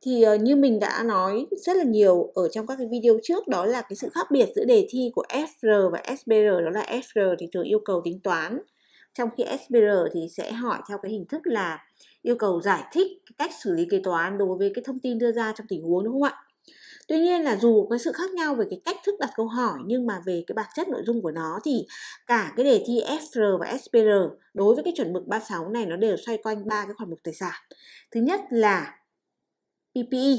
Thì ờ, như mình đã nói rất là nhiều ở trong các cái video trước đó là cái sự khác biệt giữa đề thi của FR và SBR đó là FR thì thường yêu cầu tính toán trong khi SBR thì sẽ hỏi theo cái hình thức là yêu cầu giải thích cách xử lý kế toán đối với cái thông tin đưa ra trong tình huống đúng không ạ tuy nhiên là dù có sự khác nhau về cái cách thức đặt câu hỏi nhưng mà về cái bản chất nội dung của nó thì cả cái đề thi FR và SPR đối với cái chuẩn mực 36 này nó đều xoay quanh ba cái khoản mục tài sản thứ nhất là PPE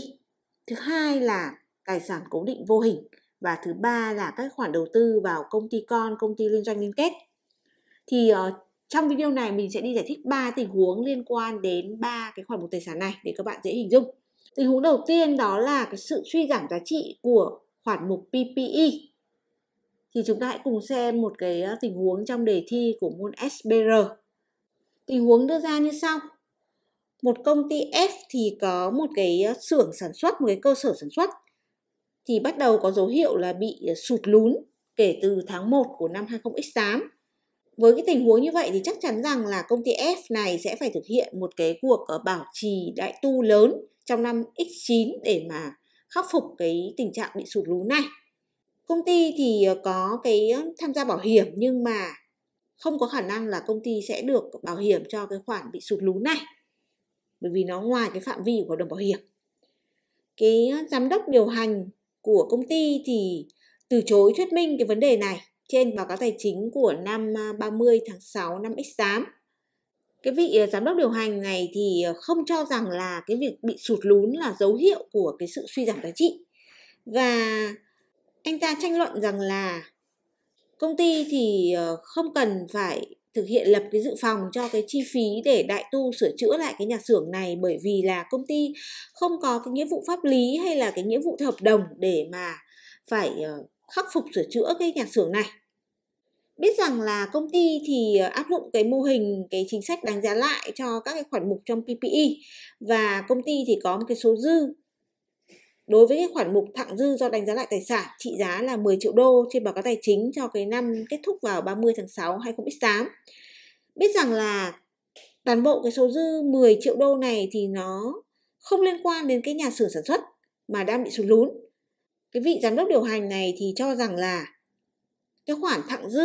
thứ hai là tài sản cố định vô hình và thứ ba là các khoản đầu tư vào công ty con công ty liên doanh liên kết thì uh, trong video này mình sẽ đi giải thích 3 tình huống liên quan đến ba cái khoản mục tài sản này để các bạn dễ hình dung. Tình huống đầu tiên đó là cái sự suy giảm giá trị của khoản mục PPE. Thì chúng ta hãy cùng xem một cái ờ, tình huống trong đề thi của môn SBR. Tình huống đưa ra như sau. Một công ty F thì có một cái ờ, xưởng sản xuất, một cái cơ sở sản xuất thì bắt đầu có dấu hiệu là bị ờ, sụt lún kể từ tháng 1 của năm 2008 với cái tình huống như vậy thì chắc chắn rằng là công ty F này sẽ phải thực hiện một cái cuộc ờ, bảo trì đại tu lớn trong năm X9 để mà khắc phục cái tình trạng bị sụt lún này. Công ty thì ờ, có cái tham gia bảo hiểm nhưng mà không có khả năng là công ty sẽ được bảo hiểm cho cái khoản bị sụt lún này bởi vì nó ngoài cái phạm vi của đồng bảo hiểm. Cái giám đốc điều hành của công ty thì từ chối thuyết minh cái vấn đề này trên báo cáo tài chính của năm 30 à, tháng 6 năm X8. Cái vị à, giám đốc điều hành này thì à, không cho rằng là cái việc bị sụt lún là dấu hiệu của cái sự suy giảm giá trị. Và anh ta tranh luận rằng là công ty thì không cần phải thực hiện lập cái dự phòng cho cái chi phí để đại tu sửa chữa lại cái nhà xưởng này bởi vì là công ty không có cái nghĩa vụ pháp lý hay là cái nghĩa vụ hợp đồng để mà phải khắc phục sửa chữa cái nhà xưởng này biết rằng là công ty thì ờ, áp dụng cái mô hình cái chính sách đánh giá lại cho các cái khoản mục trong PPE và công ty thì có một cái số dư đối với cái khoản mục thặng dư do đánh giá lại tài sản trị giá là 10 triệu đô trên báo cáo tài chính cho cái năm kết thúc vào 30 tháng 6 2008 biết rằng là toàn bộ cái số dư 10 triệu đô này thì nó không liên quan đến cái nhà xưởng sản xuất mà đang bị sụt lún cái vị giám đốc điều hành này thì cho rằng là cái khoản thặng dư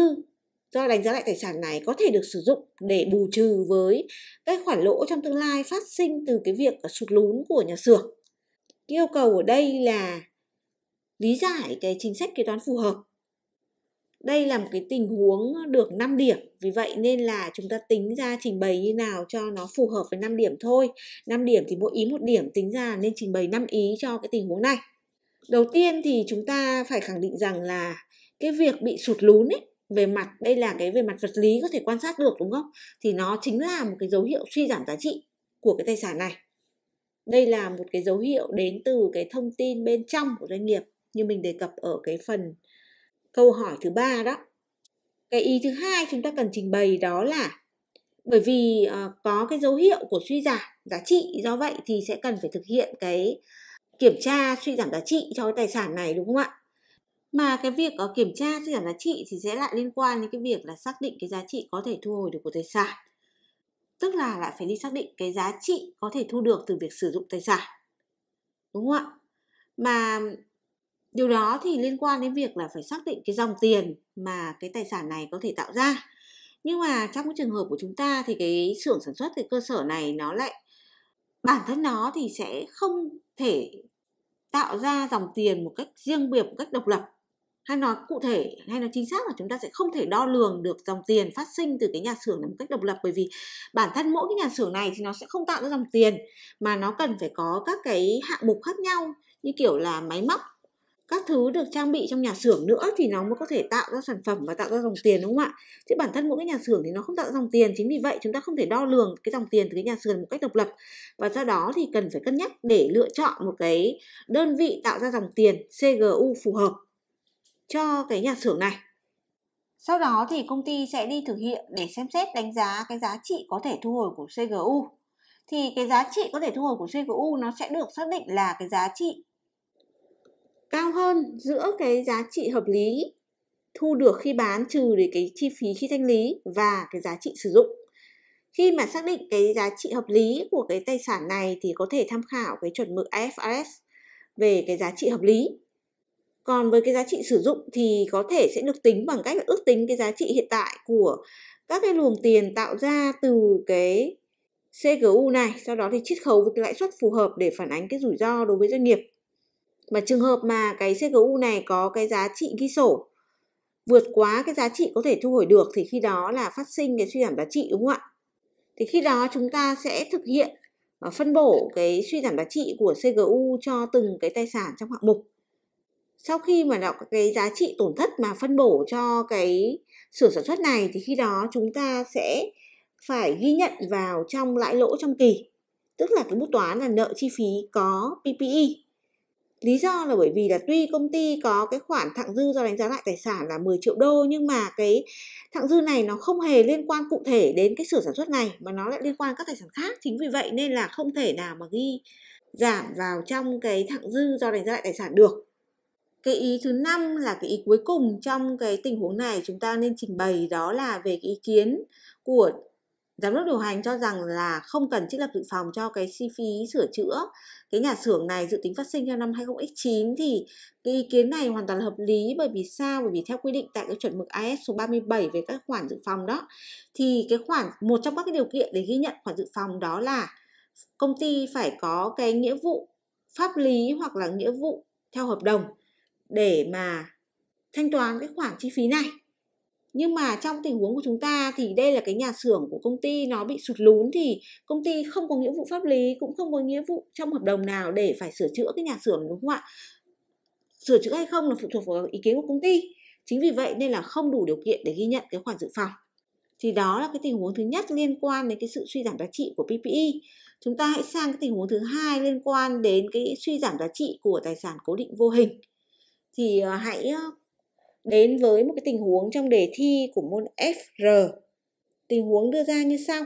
do đánh giá lại tài sản này có thể được sử dụng để bù trừ với cái khoản lỗ trong tương lai phát sinh từ cái việc sụt lún của nhà xưởng. Cái yêu cầu ở đây là lý giải cái chính sách kế toán phù hợp. Đây là một cái tình huống được 5 điểm, vì vậy nên là chúng ta tính ra trình bày như nào cho nó phù hợp với 5 điểm thôi. 5 điểm thì mỗi ý một điểm tính ra nên trình bày 5 ý cho cái tình huống này đầu tiên thì chúng ta phải khẳng định rằng là cái việc bị sụt lún ấy về mặt đây là cái về mặt vật lý có thể quan sát được đúng không thì nó chính là một cái dấu hiệu suy giảm giá trị của cái tài sản này đây là một cái dấu hiệu đến từ cái thông tin bên trong của doanh nghiệp như mình đề cập ở cái phần câu hỏi thứ ba đó cái ý thứ hai chúng ta cần trình bày đó là bởi vì uh, có cái dấu hiệu của suy giảm giá trị do vậy thì sẽ cần phải thực hiện cái kiểm tra suy giảm giá trị cho cái tài sản này đúng không ạ? Mà cái việc có kiểm tra suy giảm giá trị thì sẽ lại liên quan đến cái việc là xác định cái giá trị có thể thu hồi được của tài sản. Tức là lại phải đi xác định cái giá trị có thể thu được từ việc sử dụng tài sản. Đúng không ạ? Mà điều đó thì liên quan đến việc là phải xác định cái dòng tiền mà cái tài sản này có thể tạo ra. Nhưng mà trong cái trường hợp của chúng ta thì cái xưởng sản xuất cái cơ sở này nó lại bản thân nó thì sẽ không thể tạo ra dòng tiền một cách riêng biệt một cách độc lập hay nói cụ thể hay nói chính xác là chúng ta sẽ không thể đo lường được dòng tiền phát sinh từ cái nhà xưởng này một cách độc lập bởi vì bản thân mỗi cái nhà xưởng này thì nó sẽ không tạo ra dòng tiền mà nó cần phải có các cái hạng mục khác nhau như kiểu là máy móc các thứ được trang bị trong nhà xưởng nữa thì nó mới có thể tạo ra sản phẩm và tạo ra dòng tiền đúng không ạ chứ bản thân mỗi cái nhà xưởng thì nó không tạo dòng tiền chính vì vậy chúng ta không thể đo lường cái dòng tiền từ cái nhà xưởng một cách độc lập và do đó thì cần phải cân nhắc để lựa chọn một cái đơn vị tạo ra dòng tiền CGU phù hợp cho cái nhà xưởng này sau đó thì công ty sẽ đi thực hiện để xem xét đánh giá cái giá trị có thể thu hồi của CGU thì cái giá trị có thể thu hồi của CGU nó sẽ được xác định là cái giá trị cao hơn giữa cái giá trị hợp lý thu được khi bán trừ để cái chi phí khi thanh lý và cái giá trị sử dụng khi mà xác định cái giá trị hợp lý của cái tài sản này thì có thể tham khảo cái chuẩn mực IFRS về cái giá trị hợp lý còn với cái giá trị sử dụng thì có thể sẽ được tính bằng cách ước tính cái giá trị hiện tại của các cái luồng tiền tạo ra từ cái CGU này, sau đó thì chiết khấu với cái lãi suất phù hợp để phản ánh cái rủi ro đối với doanh nghiệp mà trường hợp mà cái CGU này có cái giá trị ghi sổ vượt quá cái giá trị có thể thu hồi được thì khi đó là phát sinh cái suy giảm giá trị đúng không ạ? Thì khi đó chúng ta sẽ thực hiện ờ, phân bổ cái suy giảm giá trị của CGU cho từng cái tài sản trong hạng mục. Sau khi mà đọc cái giá trị tổn thất mà phân bổ cho cái xưởng sản xuất này thì khi đó chúng ta sẽ phải ghi nhận vào trong lãi lỗ trong kỳ. Tức là cái bút toán là nợ chi phí có PPE Lý do là bởi vì là tuy công ty có cái khoản thặng dư do đánh giá lại tài sản là 10 triệu đô nhưng mà cái thặng dư này nó không hề liên quan cụ thể đến cái sửa sản xuất này mà nó lại liên quan các tài sản khác. Chính vì vậy nên là không thể nào mà ghi giảm vào trong cái thặng dư do đánh giá lại tài sản được. Cái ý thứ năm là cái ý cuối cùng trong cái tình huống này chúng ta nên trình bày đó là về cái ý kiến của giám đốc điều hành cho rằng là không cần trích lập dự phòng cho cái chi phí sửa chữa cái nhà xưởng này dự tính phát sinh theo năm 2009 thì cái ý kiến này hoàn toàn là hợp lý bởi vì sao? Bởi vì theo quy định tại cái chuẩn mực AS số 37 về các khoản dự phòng đó thì cái khoản một trong các cái điều kiện để ghi nhận khoản dự phòng đó là công ty phải có cái nghĩa vụ pháp lý hoặc là nghĩa vụ theo hợp đồng để mà thanh toán cái khoản chi phí này nhưng mà trong tình huống của chúng ta thì đây là cái nhà xưởng của công ty nó bị sụt lún thì công ty không có nghĩa vụ pháp lý cũng không có nghĩa vụ trong hợp đồng nào để phải sửa chữa cái nhà xưởng đúng không ạ sửa chữa hay không là phụ thuộc vào ý kiến của công ty chính vì vậy nên là không đủ điều kiện để ghi nhận cái khoản dự phòng thì đó là cái tình huống thứ nhất liên quan đến cái sự suy giảm giá trị của PPE chúng ta hãy sang cái tình huống thứ hai liên quan đến cái suy giảm giá trị của tài sản cố định vô hình thì ờ, hãy đến với một cái tình huống trong đề thi của môn FR. Tình huống đưa ra như sau.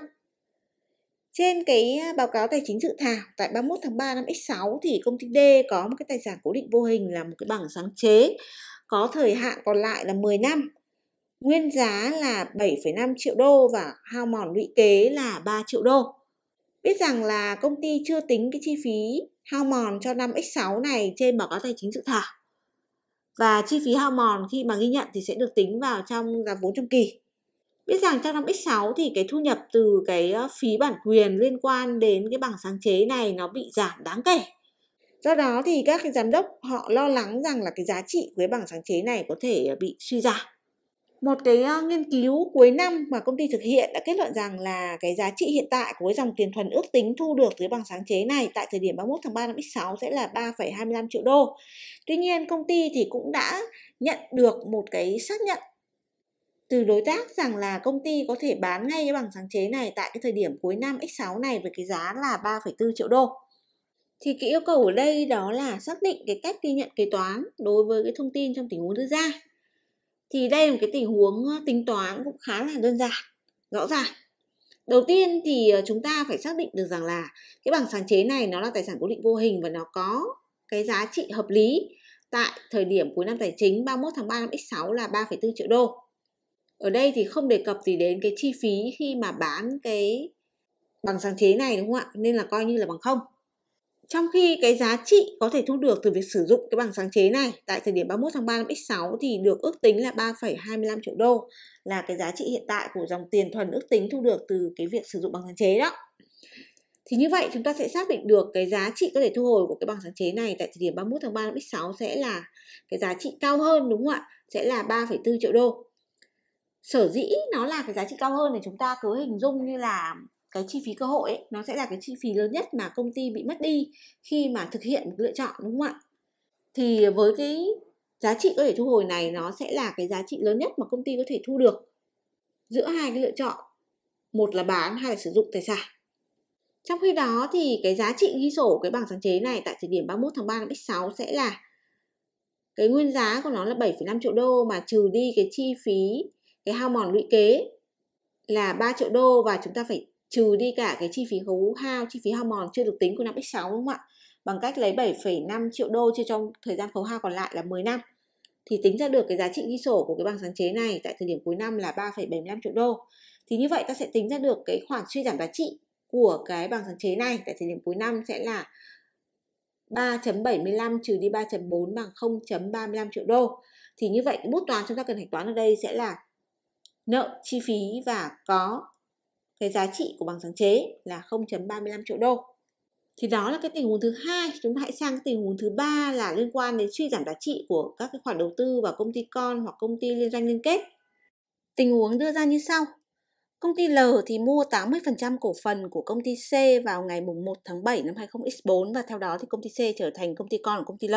Trên cái à, báo cáo tài chính dự thảo tại 31 tháng 3 năm X6 thì công ty D có một cái tài sản cố định vô hình là một cái bảng sáng chế có thời hạn còn lại là 10 năm. Nguyên giá là 7,5 triệu đô và hao mòn lũy kế là 3 triệu đô. Biết rằng là công ty chưa tính cái chi phí hao mòn cho năm X6 này trên báo cáo tài chính dự thảo và chi phí hao mòn khi mà ghi nhận thì sẽ được tính vào trong giá vốn trong kỳ. Biết rằng trong năm X6 thì cái thu nhập từ cái ờ, phí bản quyền liên quan đến cái bảng sáng chế này nó bị giảm đáng kể. Do đó thì các cái giám đốc họ lo lắng rằng là cái giá trị của cái bảng sáng chế này có thể ờ, bị suy giảm một cái ờ, nghiên cứu cuối năm mà công ty thực hiện đã kết luận rằng là cái giá trị hiện tại của cái dòng tiền thuần ước tính thu được từ bằng sáng chế này tại thời điểm 31 tháng 3 năm X6 sẽ là 3,25 triệu đô. Tuy nhiên công ty thì cũng đã nhận được một cái xác nhận từ đối tác rằng là công ty có thể bán ngay cái bằng sáng chế này tại cái thời điểm cuối năm X6 này với cái giá là 3,4 triệu đô. Thì cái yêu cầu ở đây đó là xác định cái cách ghi nhận kế toán đối với cái thông tin trong tình huống đưa ra thì đây là một cái tình huống tính toán cũng khá là đơn giản rõ ràng đầu tiên thì ờ, chúng ta phải xác định được rằng là cái bảng sáng chế này nó là tài sản cố định vô hình và nó có cái giá trị hợp lý tại thời điểm cuối năm tài chính 31 tháng 3 năm X6 là 3,4 triệu đô. Ở đây thì không đề cập gì đến cái chi phí khi mà bán cái bằng sáng chế này đúng không ạ? Nên là coi như là bằng không trong khi cái giá trị có thể thu được từ việc sử dụng cái bằng sáng chế này tại thời điểm 31 tháng 3 năm X6 thì được ước tính là 3,25 triệu đô là cái giá trị hiện tại của dòng tiền thuần ước tính thu được từ cái việc sử dụng bằng sáng chế đó. Thì như vậy chúng ta sẽ xác định được cái giá trị có thể thu hồi của cái bằng sáng chế này tại thời điểm 31 tháng 3 năm X6 sẽ là cái giá trị cao hơn đúng không ạ? Sẽ là 3,4 triệu đô. Sở dĩ nó là cái giá trị cao hơn thì chúng ta cứ hình dung như là cái chi phí cơ hội ấy, nó sẽ là cái chi phí lớn nhất mà công ty bị mất đi khi mà thực hiện một lựa chọn đúng không ạ thì với cái giá trị có thể thu hồi này nó sẽ là cái giá trị lớn nhất mà công ty có thể thu được giữa hai cái lựa chọn một là bán hai là sử dụng tài sản trong khi đó thì cái giá trị ghi sổ cái bảng sáng chế này tại thời điểm 31 tháng 3 năm X6 sẽ là cái nguyên giá của nó là 7,5 triệu đô mà trừ đi cái chi phí cái hao mòn lũy kế là 3 triệu đô và chúng ta phải trừ đi cả cái chi phí khấu hao, chi phí hao mòn chưa được tính của năm X6 đúng không ạ? Bằng cách lấy 7,5 triệu đô chia trong thời gian khấu hao còn lại là 10 năm thì tính ra được cái giá trị ghi sổ của cái bằng sáng chế này tại thời điểm cuối năm là 3,75 triệu đô. Thì như vậy ta sẽ tính ra được cái khoản suy giảm giá trị của cái bằng sáng chế này tại thời điểm cuối năm sẽ là 3.75 trừ đi 3.4 bằng 0.35 triệu đô. Thì như vậy cái bút toán chúng ta cần hạch toán ở đây sẽ là nợ chi phí và có cái giá trị của bằng sáng chế là 0.35 triệu đô. Thì đó là cái tình huống thứ hai. Chúng ta hãy sang cái tình huống thứ ba là liên quan đến suy giảm giá trị của các cái khoản đầu tư vào công ty con hoặc công ty liên doanh liên kết. Tình huống đưa ra như sau. Công ty L thì mua 80% cổ phần của công ty C vào ngày mùng 1 tháng 7 năm 2004 và theo đó thì công ty C trở thành công ty con của công ty L.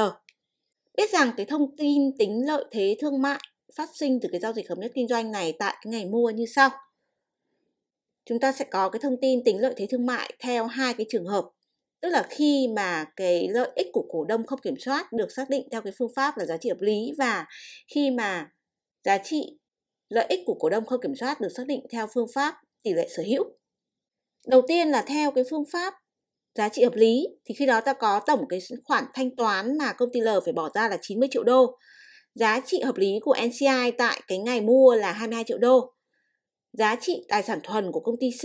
Biết rằng cái thông tin tính lợi thế thương mại phát sinh từ cái giao dịch hợp nhất kinh doanh này tại cái ngày mua như sau – chúng ta sẽ có cái thông tin tính lợi thế thương mại theo hai cái trường hợp tức là khi mà cái lợi ích của cổ đông không kiểm soát được xác định theo cái phương pháp là giá trị hợp lý và khi mà giá trị lợi ích của cổ đông không kiểm soát được xác định theo phương pháp tỷ lệ sở hữu đầu tiên là theo cái phương pháp giá trị hợp lý thì khi đó ta có tổng cái khoản thanh toán mà công ty L phải bỏ ra là 90 triệu đô giá trị hợp lý của NCI tại cái ngày mua là 22 triệu đô giá trị tài sản thuần của công ty C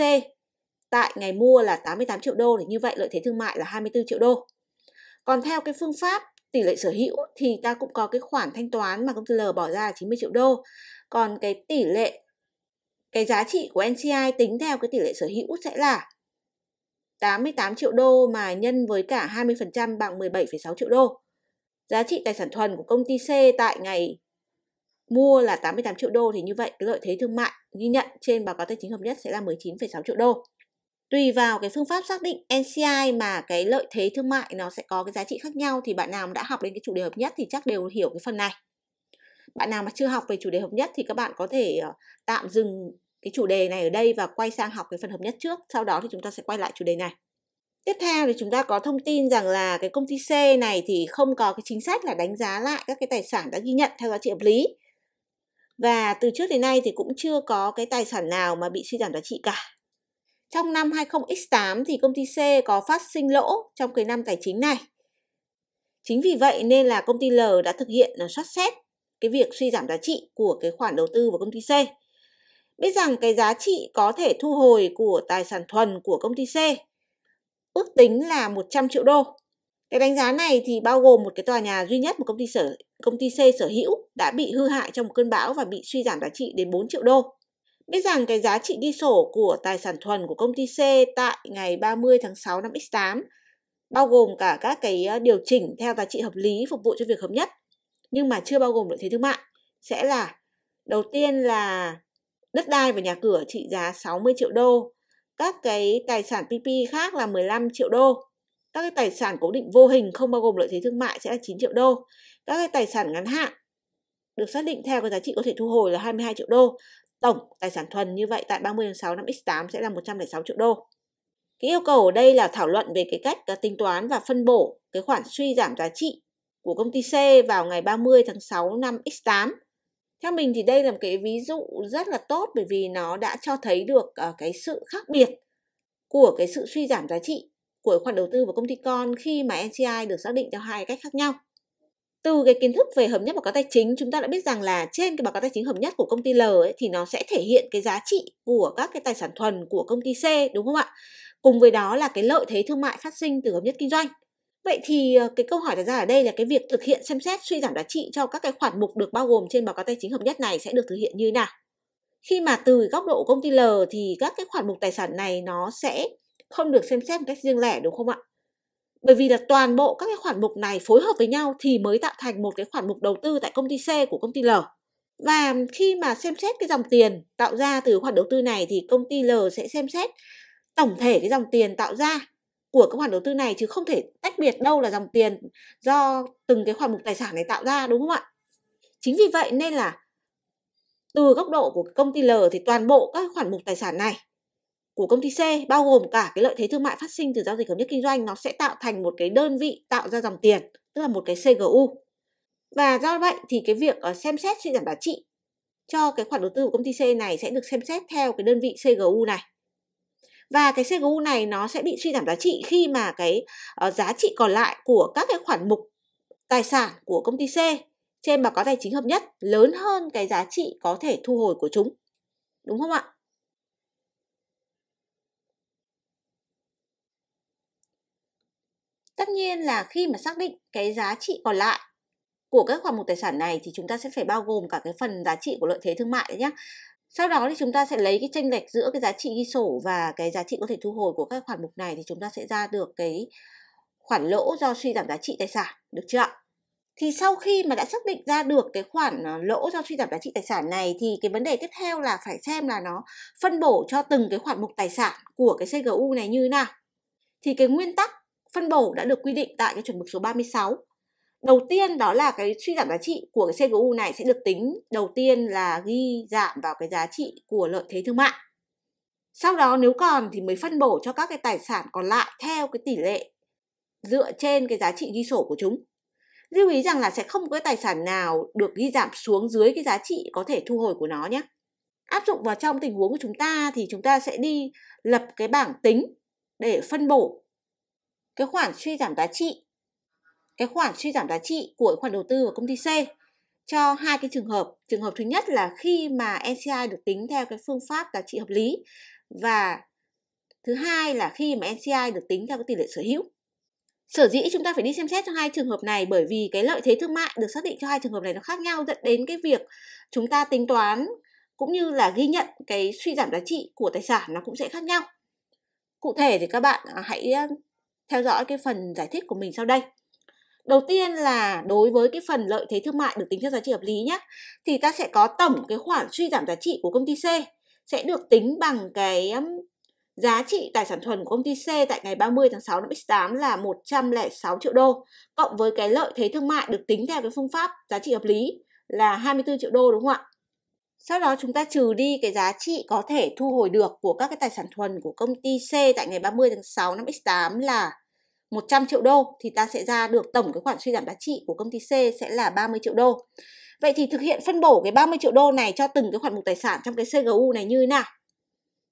tại ngày mua là 88 triệu đô thì như vậy lợi thế thương mại là 24 triệu đô. Còn theo cái phương pháp tỷ lệ sở hữu thì ta cũng có cái khoản thanh toán mà công ty L bỏ ra là 90 triệu đô. Còn cái tỷ lệ cái giá trị của NCI tính theo cái tỷ lệ sở hữu sẽ là 88 triệu đô mà nhân với cả 20% bằng 17,6 triệu đô. Giá trị tài sản thuần của công ty C tại ngày mua là 88 triệu đô thì như vậy cái lợi thế thương mại ghi nhận trên báo cáo tài chính hợp nhất sẽ là 19,6 triệu đô. Tùy vào cái phương pháp xác định NCI mà cái lợi thế thương mại nó sẽ có cái giá trị khác nhau thì bạn nào đã học đến cái chủ đề hợp nhất thì chắc đều hiểu cái phần này. Bạn nào mà chưa học về chủ đề hợp nhất thì các bạn có thể ờ, tạm dừng cái chủ đề này ở đây và quay sang học cái phần hợp nhất trước, sau đó thì chúng ta sẽ quay lại chủ đề này. Tiếp theo thì chúng ta có thông tin rằng là cái công ty C này thì không có cái chính sách là đánh giá lại các cái tài sản đã ghi nhận theo giá trị hợp lý và từ trước đến nay thì cũng chưa có cái tài sản nào mà bị suy giảm giá trị cả. Trong năm 20X8 thì công ty C có phát sinh lỗ trong cái năm tài chính này. Chính vì vậy nên là công ty L đã thực hiện là soát xét cái việc suy giảm giá trị của cái khoản đầu tư vào công ty C. Biết rằng cái giá trị có thể thu hồi của tài sản thuần của công ty C ước tính là 100 triệu đô cái đánh giá này thì bao gồm một cái tòa nhà duy nhất một công ty sở công ty C sở hữu đã bị hư hại trong một cơn bão và bị suy giảm giá trị đến 4 triệu đô. Biết rằng cái giá trị ghi sổ của tài sản thuần của công ty C tại ngày 30 tháng 6 năm X8 bao gồm cả các cái ờ, điều chỉnh theo giá trị hợp lý phục vụ cho việc hợp nhất nhưng mà chưa bao gồm lợi thế thương mại sẽ là đầu tiên là đất đai và nhà cửa trị giá 60 triệu đô các cái tài sản PP khác là 15 triệu đô các cái tài sản cố định vô hình không bao gồm lợi thế thương mại sẽ là 9 triệu đô. Các cái tài sản ngắn hạn được xác định theo cái giá trị có thể thu hồi là 22 triệu đô. Tổng tài sản thuần như vậy tại 30 tháng 6 năm X8 sẽ là 106 triệu đô. Cái yêu cầu ở đây là thảo luận về cái cách à, tính toán và phân bổ cái khoản suy giảm giá trị của công ty C vào ngày 30 tháng 6 năm X8. Theo mình thì đây là một cái ví dụ rất là tốt bởi vì nó đã cho thấy được à, cái sự khác biệt của cái sự suy giảm giá trị của khoản đầu tư vào công ty con khi mà NCI được xác định theo hai cách khác nhau. Từ cái kiến thức về hợp nhất báo cáo tài chính, chúng ta đã biết rằng là trên cái báo cáo tài chính hợp nhất của công ty L ấy, thì nó sẽ thể hiện cái giá trị của các cái tài sản thuần của công ty C đúng không ạ? Cùng với đó là cái lợi thế thương mại phát sinh từ hợp nhất kinh doanh. Vậy thì ờ, cái câu hỏi đặt ra ở đây là cái việc thực hiện xem xét suy giảm giá trị cho các cái khoản mục được bao gồm trên báo cáo tài chính hợp nhất này sẽ được thực hiện như thế nào? Khi mà từ góc độ của công ty L thì các cái khoản mục tài sản này nó sẽ không được xem xét một cách riêng lẻ đúng không ạ? Bởi vì là toàn bộ các cái khoản mục này phối hợp với nhau thì mới tạo thành một cái khoản mục đầu tư tại công ty C của công ty L. Và khi mà xem xét cái dòng tiền tạo ra từ khoản đầu tư này thì công ty L sẽ xem xét tổng thể cái dòng tiền tạo ra của các khoản đầu tư này chứ không thể tách biệt đâu là dòng tiền do từng cái khoản mục tài sản này tạo ra đúng không ạ? Chính vì vậy nên là từ góc độ của công ty L thì toàn bộ các khoản mục tài sản này của công ty C bao gồm cả cái lợi thế thương mại phát sinh từ giao dịch hợp nhất kinh doanh nó sẽ tạo thành một cái đơn vị tạo ra dòng tiền tức là một cái CGU và do vậy thì cái việc ờ, xem xét suy giảm giá trị cho cái khoản đầu tư của công ty C này sẽ được xem xét theo cái đơn vị CGU này và cái CGU này nó sẽ bị suy giảm giá trị khi mà cái ờ, giá trị còn lại của các cái khoản mục tài sản của công ty C trên báo cáo tài chính hợp nhất lớn hơn cái giá trị có thể thu hồi của chúng đúng không ạ Tất nhiên là khi mà xác định cái giá trị còn lại của các khoản mục tài sản này thì chúng ta sẽ phải bao gồm cả cái phần giá trị của lợi thế thương mại đấy nhé. Sau đó thì chúng ta sẽ lấy cái chênh lệch giữa cái giá trị ghi sổ và cái giá trị có thể thu hồi của các khoản mục này thì chúng ta sẽ ra được cái khoản lỗ do suy giảm giá trị tài sản, được chưa ạ? Thì sau khi mà đã xác định ra được cái khoản ờ, lỗ do suy giảm giá trị tài sản này thì cái vấn đề tiếp theo là phải xem là nó phân bổ cho từng cái khoản mục tài sản của cái CGU này như thế nào. Thì cái nguyên tắc phân bổ đã được quy định tại cái chuẩn mực số 36. Đầu tiên đó là cái suy giảm giá trị của cái CGU này sẽ được tính đầu tiên là ghi giảm vào cái giá trị của lợi thế thương mại. Sau đó nếu còn thì mới phân bổ cho các cái tài sản còn lại theo cái tỷ lệ dựa trên cái giá trị ghi sổ của chúng. Lưu ý rằng là sẽ không có tài sản nào được ghi giảm xuống dưới cái giá trị có thể thu hồi của nó nhé. Áp dụng vào trong tình huống của chúng ta thì chúng ta sẽ đi lập cái bảng tính để phân bổ cái khoản suy giảm giá trị cái khoản suy giảm giá trị của khoản đầu tư của công ty C cho hai cái trường hợp. Trường hợp thứ nhất là khi mà NCI được tính theo cái phương pháp giá trị hợp lý và thứ hai là khi mà NCI được tính theo cái tỷ lệ sở hữu. Sở dĩ chúng ta phải đi xem xét cho hai trường hợp này bởi vì cái lợi thế thương mại được xác định cho hai trường hợp này nó khác nhau dẫn đến cái việc chúng ta tính toán cũng như là ghi nhận cái suy giảm giá trị của tài sản nó cũng sẽ khác nhau. Cụ thể thì các bạn à, hãy theo dõi cái phần giải thích của mình sau đây. Đầu tiên là đối với cái phần lợi thế thương mại được tính theo giá trị hợp lý nhé thì ta sẽ có tổng cái khoản suy giảm giá trị của công ty C sẽ được tính bằng cái giá trị tài sản thuần của công ty C tại ngày 30 tháng 6 năm X8 là 106 triệu đô cộng với cái lợi thế thương mại được tính theo cái phương pháp giá trị hợp lý là 24 triệu đô đúng không ạ? Sau đó chúng ta trừ đi cái giá trị có thể thu hồi được của các cái tài sản thuần của công ty C tại ngày 30 tháng 6 năm X8 là 100 triệu đô thì ta sẽ ra được tổng cái khoản suy giảm giá trị của công ty C sẽ là 30 triệu đô. Vậy thì thực hiện phân bổ cái 30 triệu đô này cho từng cái khoản mục tài sản trong cái CGU này như thế nào?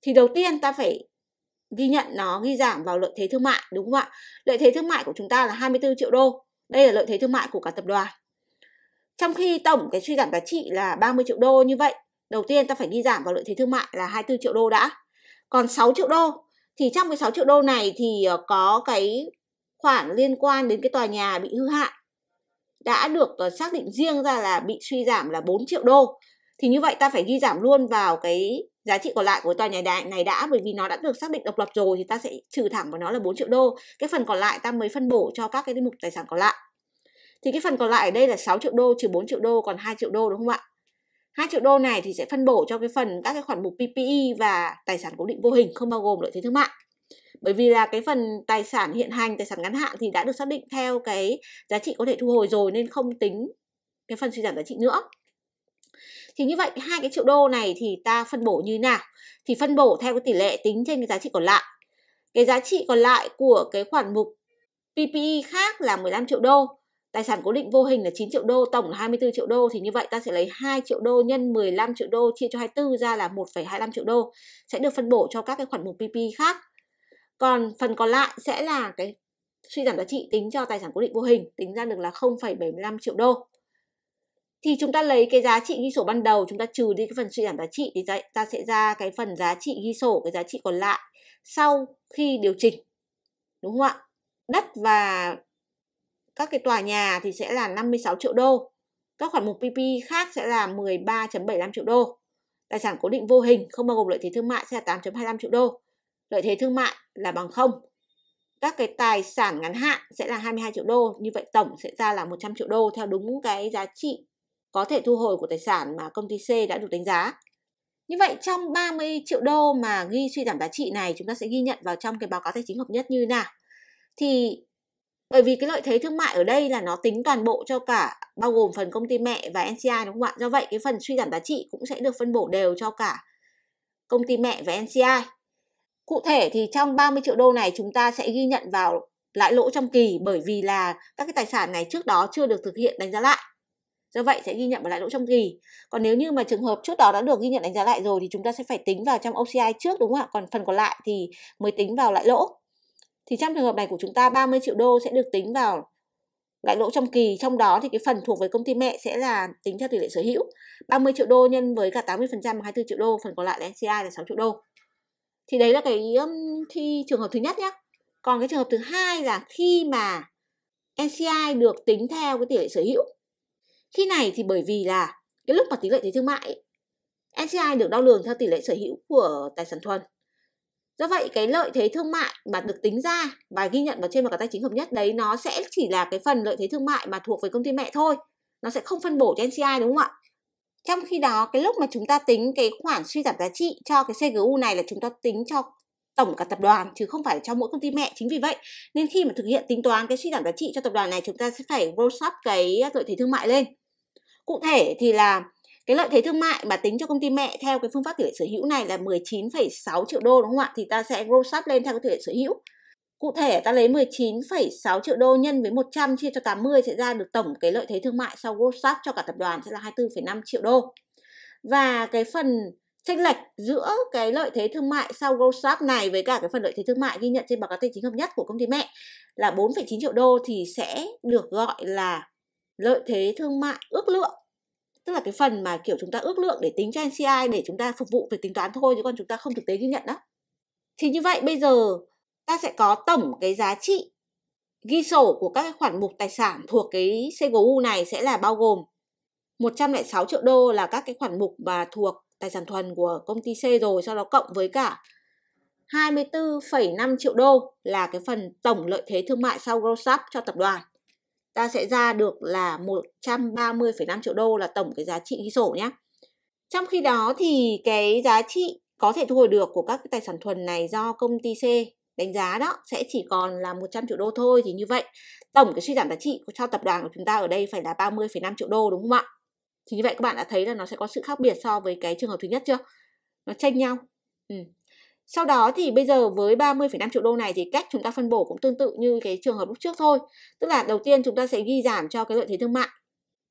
Thì đầu tiên ta phải ghi nhận nó ghi giảm vào lợi thế thương mại đúng không ạ? Lợi thế thương mại của chúng ta là 24 triệu đô. Đây là lợi thế thương mại của cả tập đoàn. Trong khi tổng cái suy giảm giá trị là 30 triệu đô như vậy, đầu tiên ta phải đi giảm vào lợi thế thương mại là 24 triệu đô đã. Còn 6 triệu đô thì trong cái 6 triệu đô này thì ờ, có cái khoản liên quan đến cái tòa nhà bị hư hại đã được ờ, xác định riêng ra là bị suy giảm là 4 triệu đô. Thì như vậy ta phải ghi giảm luôn vào cái giá trị còn lại của tòa nhà đại này đã bởi vì nó đã được xác định độc lập rồi thì ta sẽ trừ thẳng vào nó là 4 triệu đô. Cái phần còn lại ta mới phân bổ cho các cái mục tài sản còn lại. Thì cái phần còn lại ở đây là 6 triệu đô trừ 4 triệu đô còn 2 triệu đô đúng không ạ? 2 triệu đô này thì sẽ phân bổ cho cái phần các cái khoản mục PPE và tài sản cố định vô hình không bao gồm lợi thế thương mại. Bởi vì là cái phần tài sản hiện hành, tài sản ngắn hạn thì đã được xác định theo cái giá trị có thể thu hồi rồi nên không tính cái phần suy giảm giá trị nữa. Thì như vậy hai cái triệu đô này thì ta phân bổ như nào? Thì phân bổ theo cái tỷ lệ tính trên cái giá trị còn lại. Cái giá trị còn lại của cái khoản mục PPE khác là 15 triệu đô Tài sản cố định vô hình là 9 triệu đô, tổng là 24 triệu đô thì như vậy ta sẽ lấy 2 triệu đô nhân 15 triệu đô chia cho 24 ra là 1,25 triệu đô sẽ được phân bổ cho các cái khoản mục PP khác. Còn phần còn lại sẽ là cái suy giảm giá trị tính cho tài sản cố định vô hình, tính ra được là 0,75 triệu đô. Thì chúng ta lấy cái giá trị ghi sổ ban đầu, chúng ta trừ đi cái phần suy giảm giá trị thì ta sẽ ra cái phần giá trị ghi sổ, cái giá trị còn lại sau khi điều chỉnh. Đúng không ạ? Đất và các cái tòa nhà thì sẽ là 56 triệu đô. Các khoản mục PP khác sẽ là 13.75 triệu đô. Tài sản cố định vô hình không bao gồm lợi thế thương mại sẽ là 8.25 triệu đô. Lợi thế thương mại là bằng không. Các cái tài sản ngắn hạn sẽ là 22 triệu đô, như vậy tổng sẽ ra là 100 triệu đô theo đúng cái giá trị có thể thu hồi của tài sản mà công ty C đã được đánh giá. Như vậy trong 30 triệu đô mà ghi suy giảm giá trị này chúng ta sẽ ghi nhận vào trong cái báo cáo tài chính hợp nhất như nào? Thì bởi vì cái lợi thế thương mại ở đây là nó tính toàn bộ cho cả bao gồm phần công ty mẹ và NCI đúng không ạ do vậy cái phần suy giảm giá trị cũng sẽ được phân bổ đều cho cả công ty mẹ và NCI cụ thể thì trong 30 triệu đô này chúng ta sẽ ghi nhận vào lãi lỗ trong kỳ bởi vì là các cái tài sản này trước đó chưa được thực hiện đánh giá lại do vậy sẽ ghi nhận vào lãi lỗ trong kỳ còn nếu như mà trường hợp trước đó đã được ghi nhận đánh giá lại rồi thì chúng ta sẽ phải tính vào trong OCI trước đúng không ạ còn phần còn lại thì mới tính vào lãi lỗ thì trong trường hợp này của chúng ta 30 triệu đô sẽ được tính vào lãi lỗ trong kỳ trong đó thì cái phần thuộc về công ty mẹ sẽ là tính theo tỷ lệ sở hữu 30 triệu đô nhân với cả 80 phần trăm 24 triệu đô phần còn lại là NCI là 6 triệu đô thì đấy là cái thi trường hợp thứ nhất nhé còn cái trường hợp thứ hai là khi mà NCI được tính theo cái tỷ lệ sở hữu khi này thì bởi vì là cái lúc mà tỷ lệ thuế thương mại ấy, được đo lường theo tỷ lệ sở hữu của tài sản thuần Do vậy cái lợi thế thương mại mà được tính ra và ghi nhận vào trên báo cáo tài chính hợp nhất đấy nó sẽ chỉ là cái phần lợi thế thương mại mà thuộc về công ty mẹ thôi. Nó sẽ không phân bổ cho NCI đúng không ạ? Trong khi đó cái lúc mà chúng ta tính cái khoản suy giảm giá trị cho cái CGU này là chúng ta tính cho tổng cả tập đoàn chứ không phải cho mỗi công ty mẹ chính vì vậy nên khi mà thực hiện tính toán cái suy giảm giá trị cho tập đoàn này chúng ta sẽ phải roll up cái lợi thế thương mại lên cụ thể thì là cái lợi thế thương mại mà tính cho công ty mẹ theo cái phương pháp tỷ lệ sở hữu này là 19,6 triệu đô đúng không ạ thì ta sẽ gross up lên theo cái tỷ lệ sở hữu cụ thể ta lấy 19,6 triệu đô nhân với 100 chia cho 80 sẽ ra được tổng cái lợi thế thương mại sau gross up cho cả tập đoàn sẽ là 24,5 triệu đô và cái phần chênh lệch giữa cái lợi thế thương mại sau gross up này với cả cái phần lợi thế thương mại ghi nhận trên báo cáo tài chính hợp nhất của công ty mẹ là 4,9 triệu đô thì sẽ được gọi là lợi thế thương mại ước lượng tức là cái phần mà kiểu chúng ta ước lượng để tính cho NCI để chúng ta phục vụ về tính toán thôi chứ còn chúng ta không thực tế ghi nhận đó thì như vậy bây giờ ta sẽ có tổng cái giá trị ghi sổ của các khoản mục tài sản thuộc cái CGU này sẽ là bao gồm 106 triệu đô là các cái khoản mục mà thuộc tài sản thuần của công ty C rồi sau đó cộng với cả 24,5 triệu đô là cái phần tổng lợi thế thương mại sau gross up cho tập đoàn ta sẽ ra được là 130,5 triệu đô là tổng cái giá trị ghi sổ nhé. Trong khi đó thì cái giá trị có thể thu hồi được của các cái tài sản thuần này do công ty C đánh giá đó sẽ chỉ còn là 100 triệu đô thôi thì như vậy tổng cái suy giảm giá trị cho tập đoàn của chúng ta ở đây phải là 30,5 triệu đô đúng không ạ? Thì như vậy các bạn đã thấy là nó sẽ có sự khác biệt so với cái trường hợp thứ nhất chưa? Nó tranh nhau. Ừ. Sau đó thì bây giờ với 30,5 triệu đô này thì cách chúng ta phân bổ cũng tương tự như cái trường hợp lúc trước thôi. Tức là đầu tiên chúng ta sẽ ghi giảm cho cái lợi thế thương mại.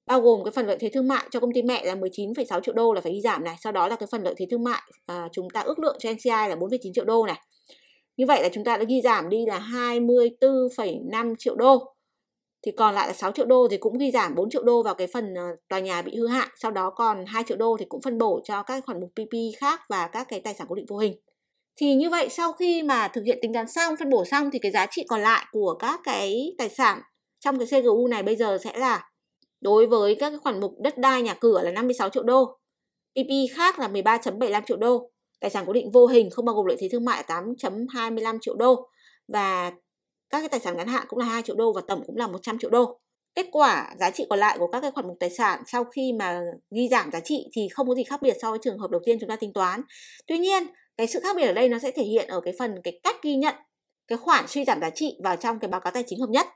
Bao gồm cái phần lợi thế thương mại cho công ty mẹ là 19,6 triệu đô là phải ghi giảm này. Sau đó là cái phần lợi thế thương mại à, chúng ta ước lượng cho NCI là 4,9 triệu đô này. Như vậy là chúng ta đã ghi giảm đi là 24,5 triệu đô. Thì còn lại là 6 triệu đô thì cũng ghi giảm 4 triệu đô vào cái phần à, tòa nhà bị hư hại. Sau đó còn 2 triệu đô thì cũng phân bổ cho các khoản mục PP khác và các cái tài sản cố định vô hình thì như vậy sau khi mà thực hiện tính toán xong phân bổ xong thì cái giá trị còn lại của các cái tài sản trong cái CGU này bây giờ sẽ là đối với các cái khoản mục đất đai nhà cửa là 56 triệu đô PP khác là 13.75 triệu đô tài sản cố định vô hình không bao gồm lợi thế thương mại là 8.25 triệu đô và các cái tài sản ngắn hạn cũng là 2 triệu đô và tổng cũng là 100 triệu đô kết quả giá trị còn lại của các cái khoản mục tài sản sau khi mà ghi giảm giá trị thì không có gì khác biệt so với trường hợp đầu tiên chúng ta tính toán. Tuy nhiên, cái sự khác biệt ở đây nó sẽ thể hiện ở cái phần cái cách ghi nhận cái khoản suy giảm giá trị vào trong cái báo cáo tài chính hợp nhất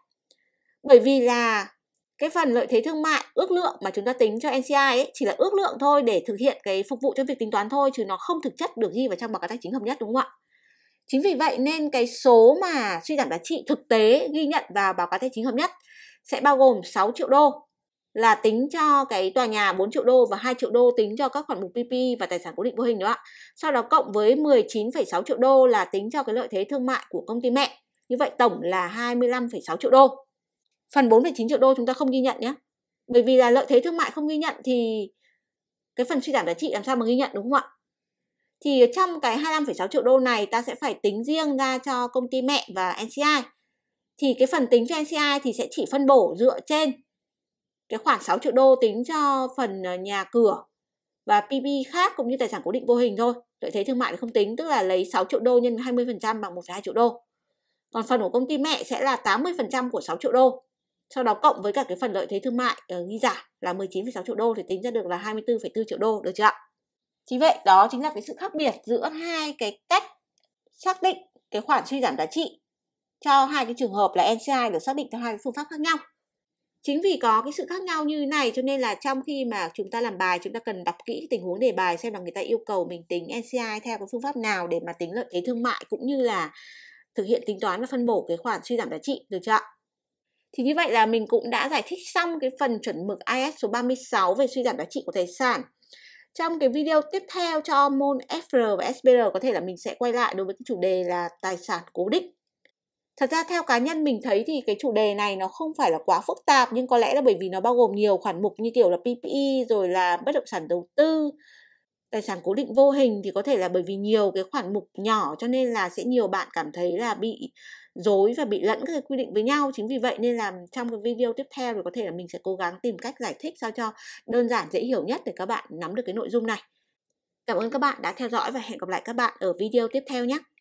bởi vì là cái phần lợi thế thương mại ước lượng mà chúng ta tính cho NCI ấy, chỉ là ước lượng thôi để thực hiện cái phục vụ cho việc tính toán thôi chứ nó không thực chất được ghi vào trong báo cáo tài chính hợp nhất đúng không ạ? Chính vì vậy nên cái số mà suy giảm giá trị thực tế ghi nhận vào báo cáo tài chính hợp nhất sẽ bao gồm 6 triệu đô là tính cho cái tòa nhà 4 triệu đô và 2 triệu đô tính cho các khoản mục PP và tài sản cố định vô hình đó ạ. Sau đó cộng với 19,6 triệu đô là tính cho cái lợi thế thương mại của công ty mẹ. Như vậy tổng là 25,6 triệu đô. Phần 4,9 triệu đô chúng ta không ghi nhận nhé. Bởi vì là lợi thế thương mại không ghi nhận thì cái phần suy giảm giá trị làm sao mà ghi nhận đúng không ạ? Thì trong cái 25,6 triệu đô này ta sẽ phải tính riêng ra cho công ty mẹ và NCI. Thì cái phần tính cho NCI thì sẽ chỉ phân bổ dựa trên cái khoảng 6 triệu đô tính cho phần ờ, nhà cửa và PP khác cũng như tài sản cố định vô hình thôi. Lợi thế thương mại thì không tính, tức là lấy 6 triệu đô nhân 20% bằng 1,2 triệu đô. Còn phần của công ty mẹ sẽ là 80% của 6 triệu đô. Sau đó cộng với cả cái phần lợi thế thương mại uh, ghi giả là 19,6 triệu đô thì tính ra được là 24,4 triệu đô, được chưa ạ? Chính vậy, đó chính là cái sự khác biệt giữa hai cái cách xác định cái khoản suy giảm giá trị cho hai cái trường hợp là NCI được xác định theo hai cái phương pháp khác nhau chính vì có cái sự khác nhau như này cho nên là trong khi mà chúng ta làm bài chúng ta cần đọc kỹ tình huống đề bài xem là người ta yêu cầu mình tính NCI theo cái phương pháp nào để mà tính lợi thế thương mại cũng như là thực hiện tính toán và phân bổ cái khoản suy giảm giá trị được chưa thì như vậy là mình cũng đã giải thích xong cái phần chuẩn mực IS số 36 về suy giảm giá trị của tài sản trong cái video tiếp theo cho môn FR và SBR có thể là mình sẽ quay lại đối với cái chủ đề là tài sản cố định Thật ra theo cá nhân mình thấy thì cái chủ đề này nó không phải là quá phức tạp nhưng có lẽ là bởi vì nó bao gồm nhiều khoản mục như kiểu là PPE rồi là bất động sản đầu tư, tài sản cố định vô hình thì có thể là bởi vì nhiều cái khoản mục nhỏ cho nên là sẽ nhiều bạn cảm thấy là bị dối và bị lẫn các cái quy định với nhau chính vì vậy nên là trong cái video tiếp theo thì có thể là mình sẽ cố gắng tìm cách giải thích sao cho đơn giản dễ hiểu nhất để các bạn nắm được cái nội dung này cảm ơn các bạn đã theo dõi và hẹn gặp lại các bạn ở video tiếp theo nhé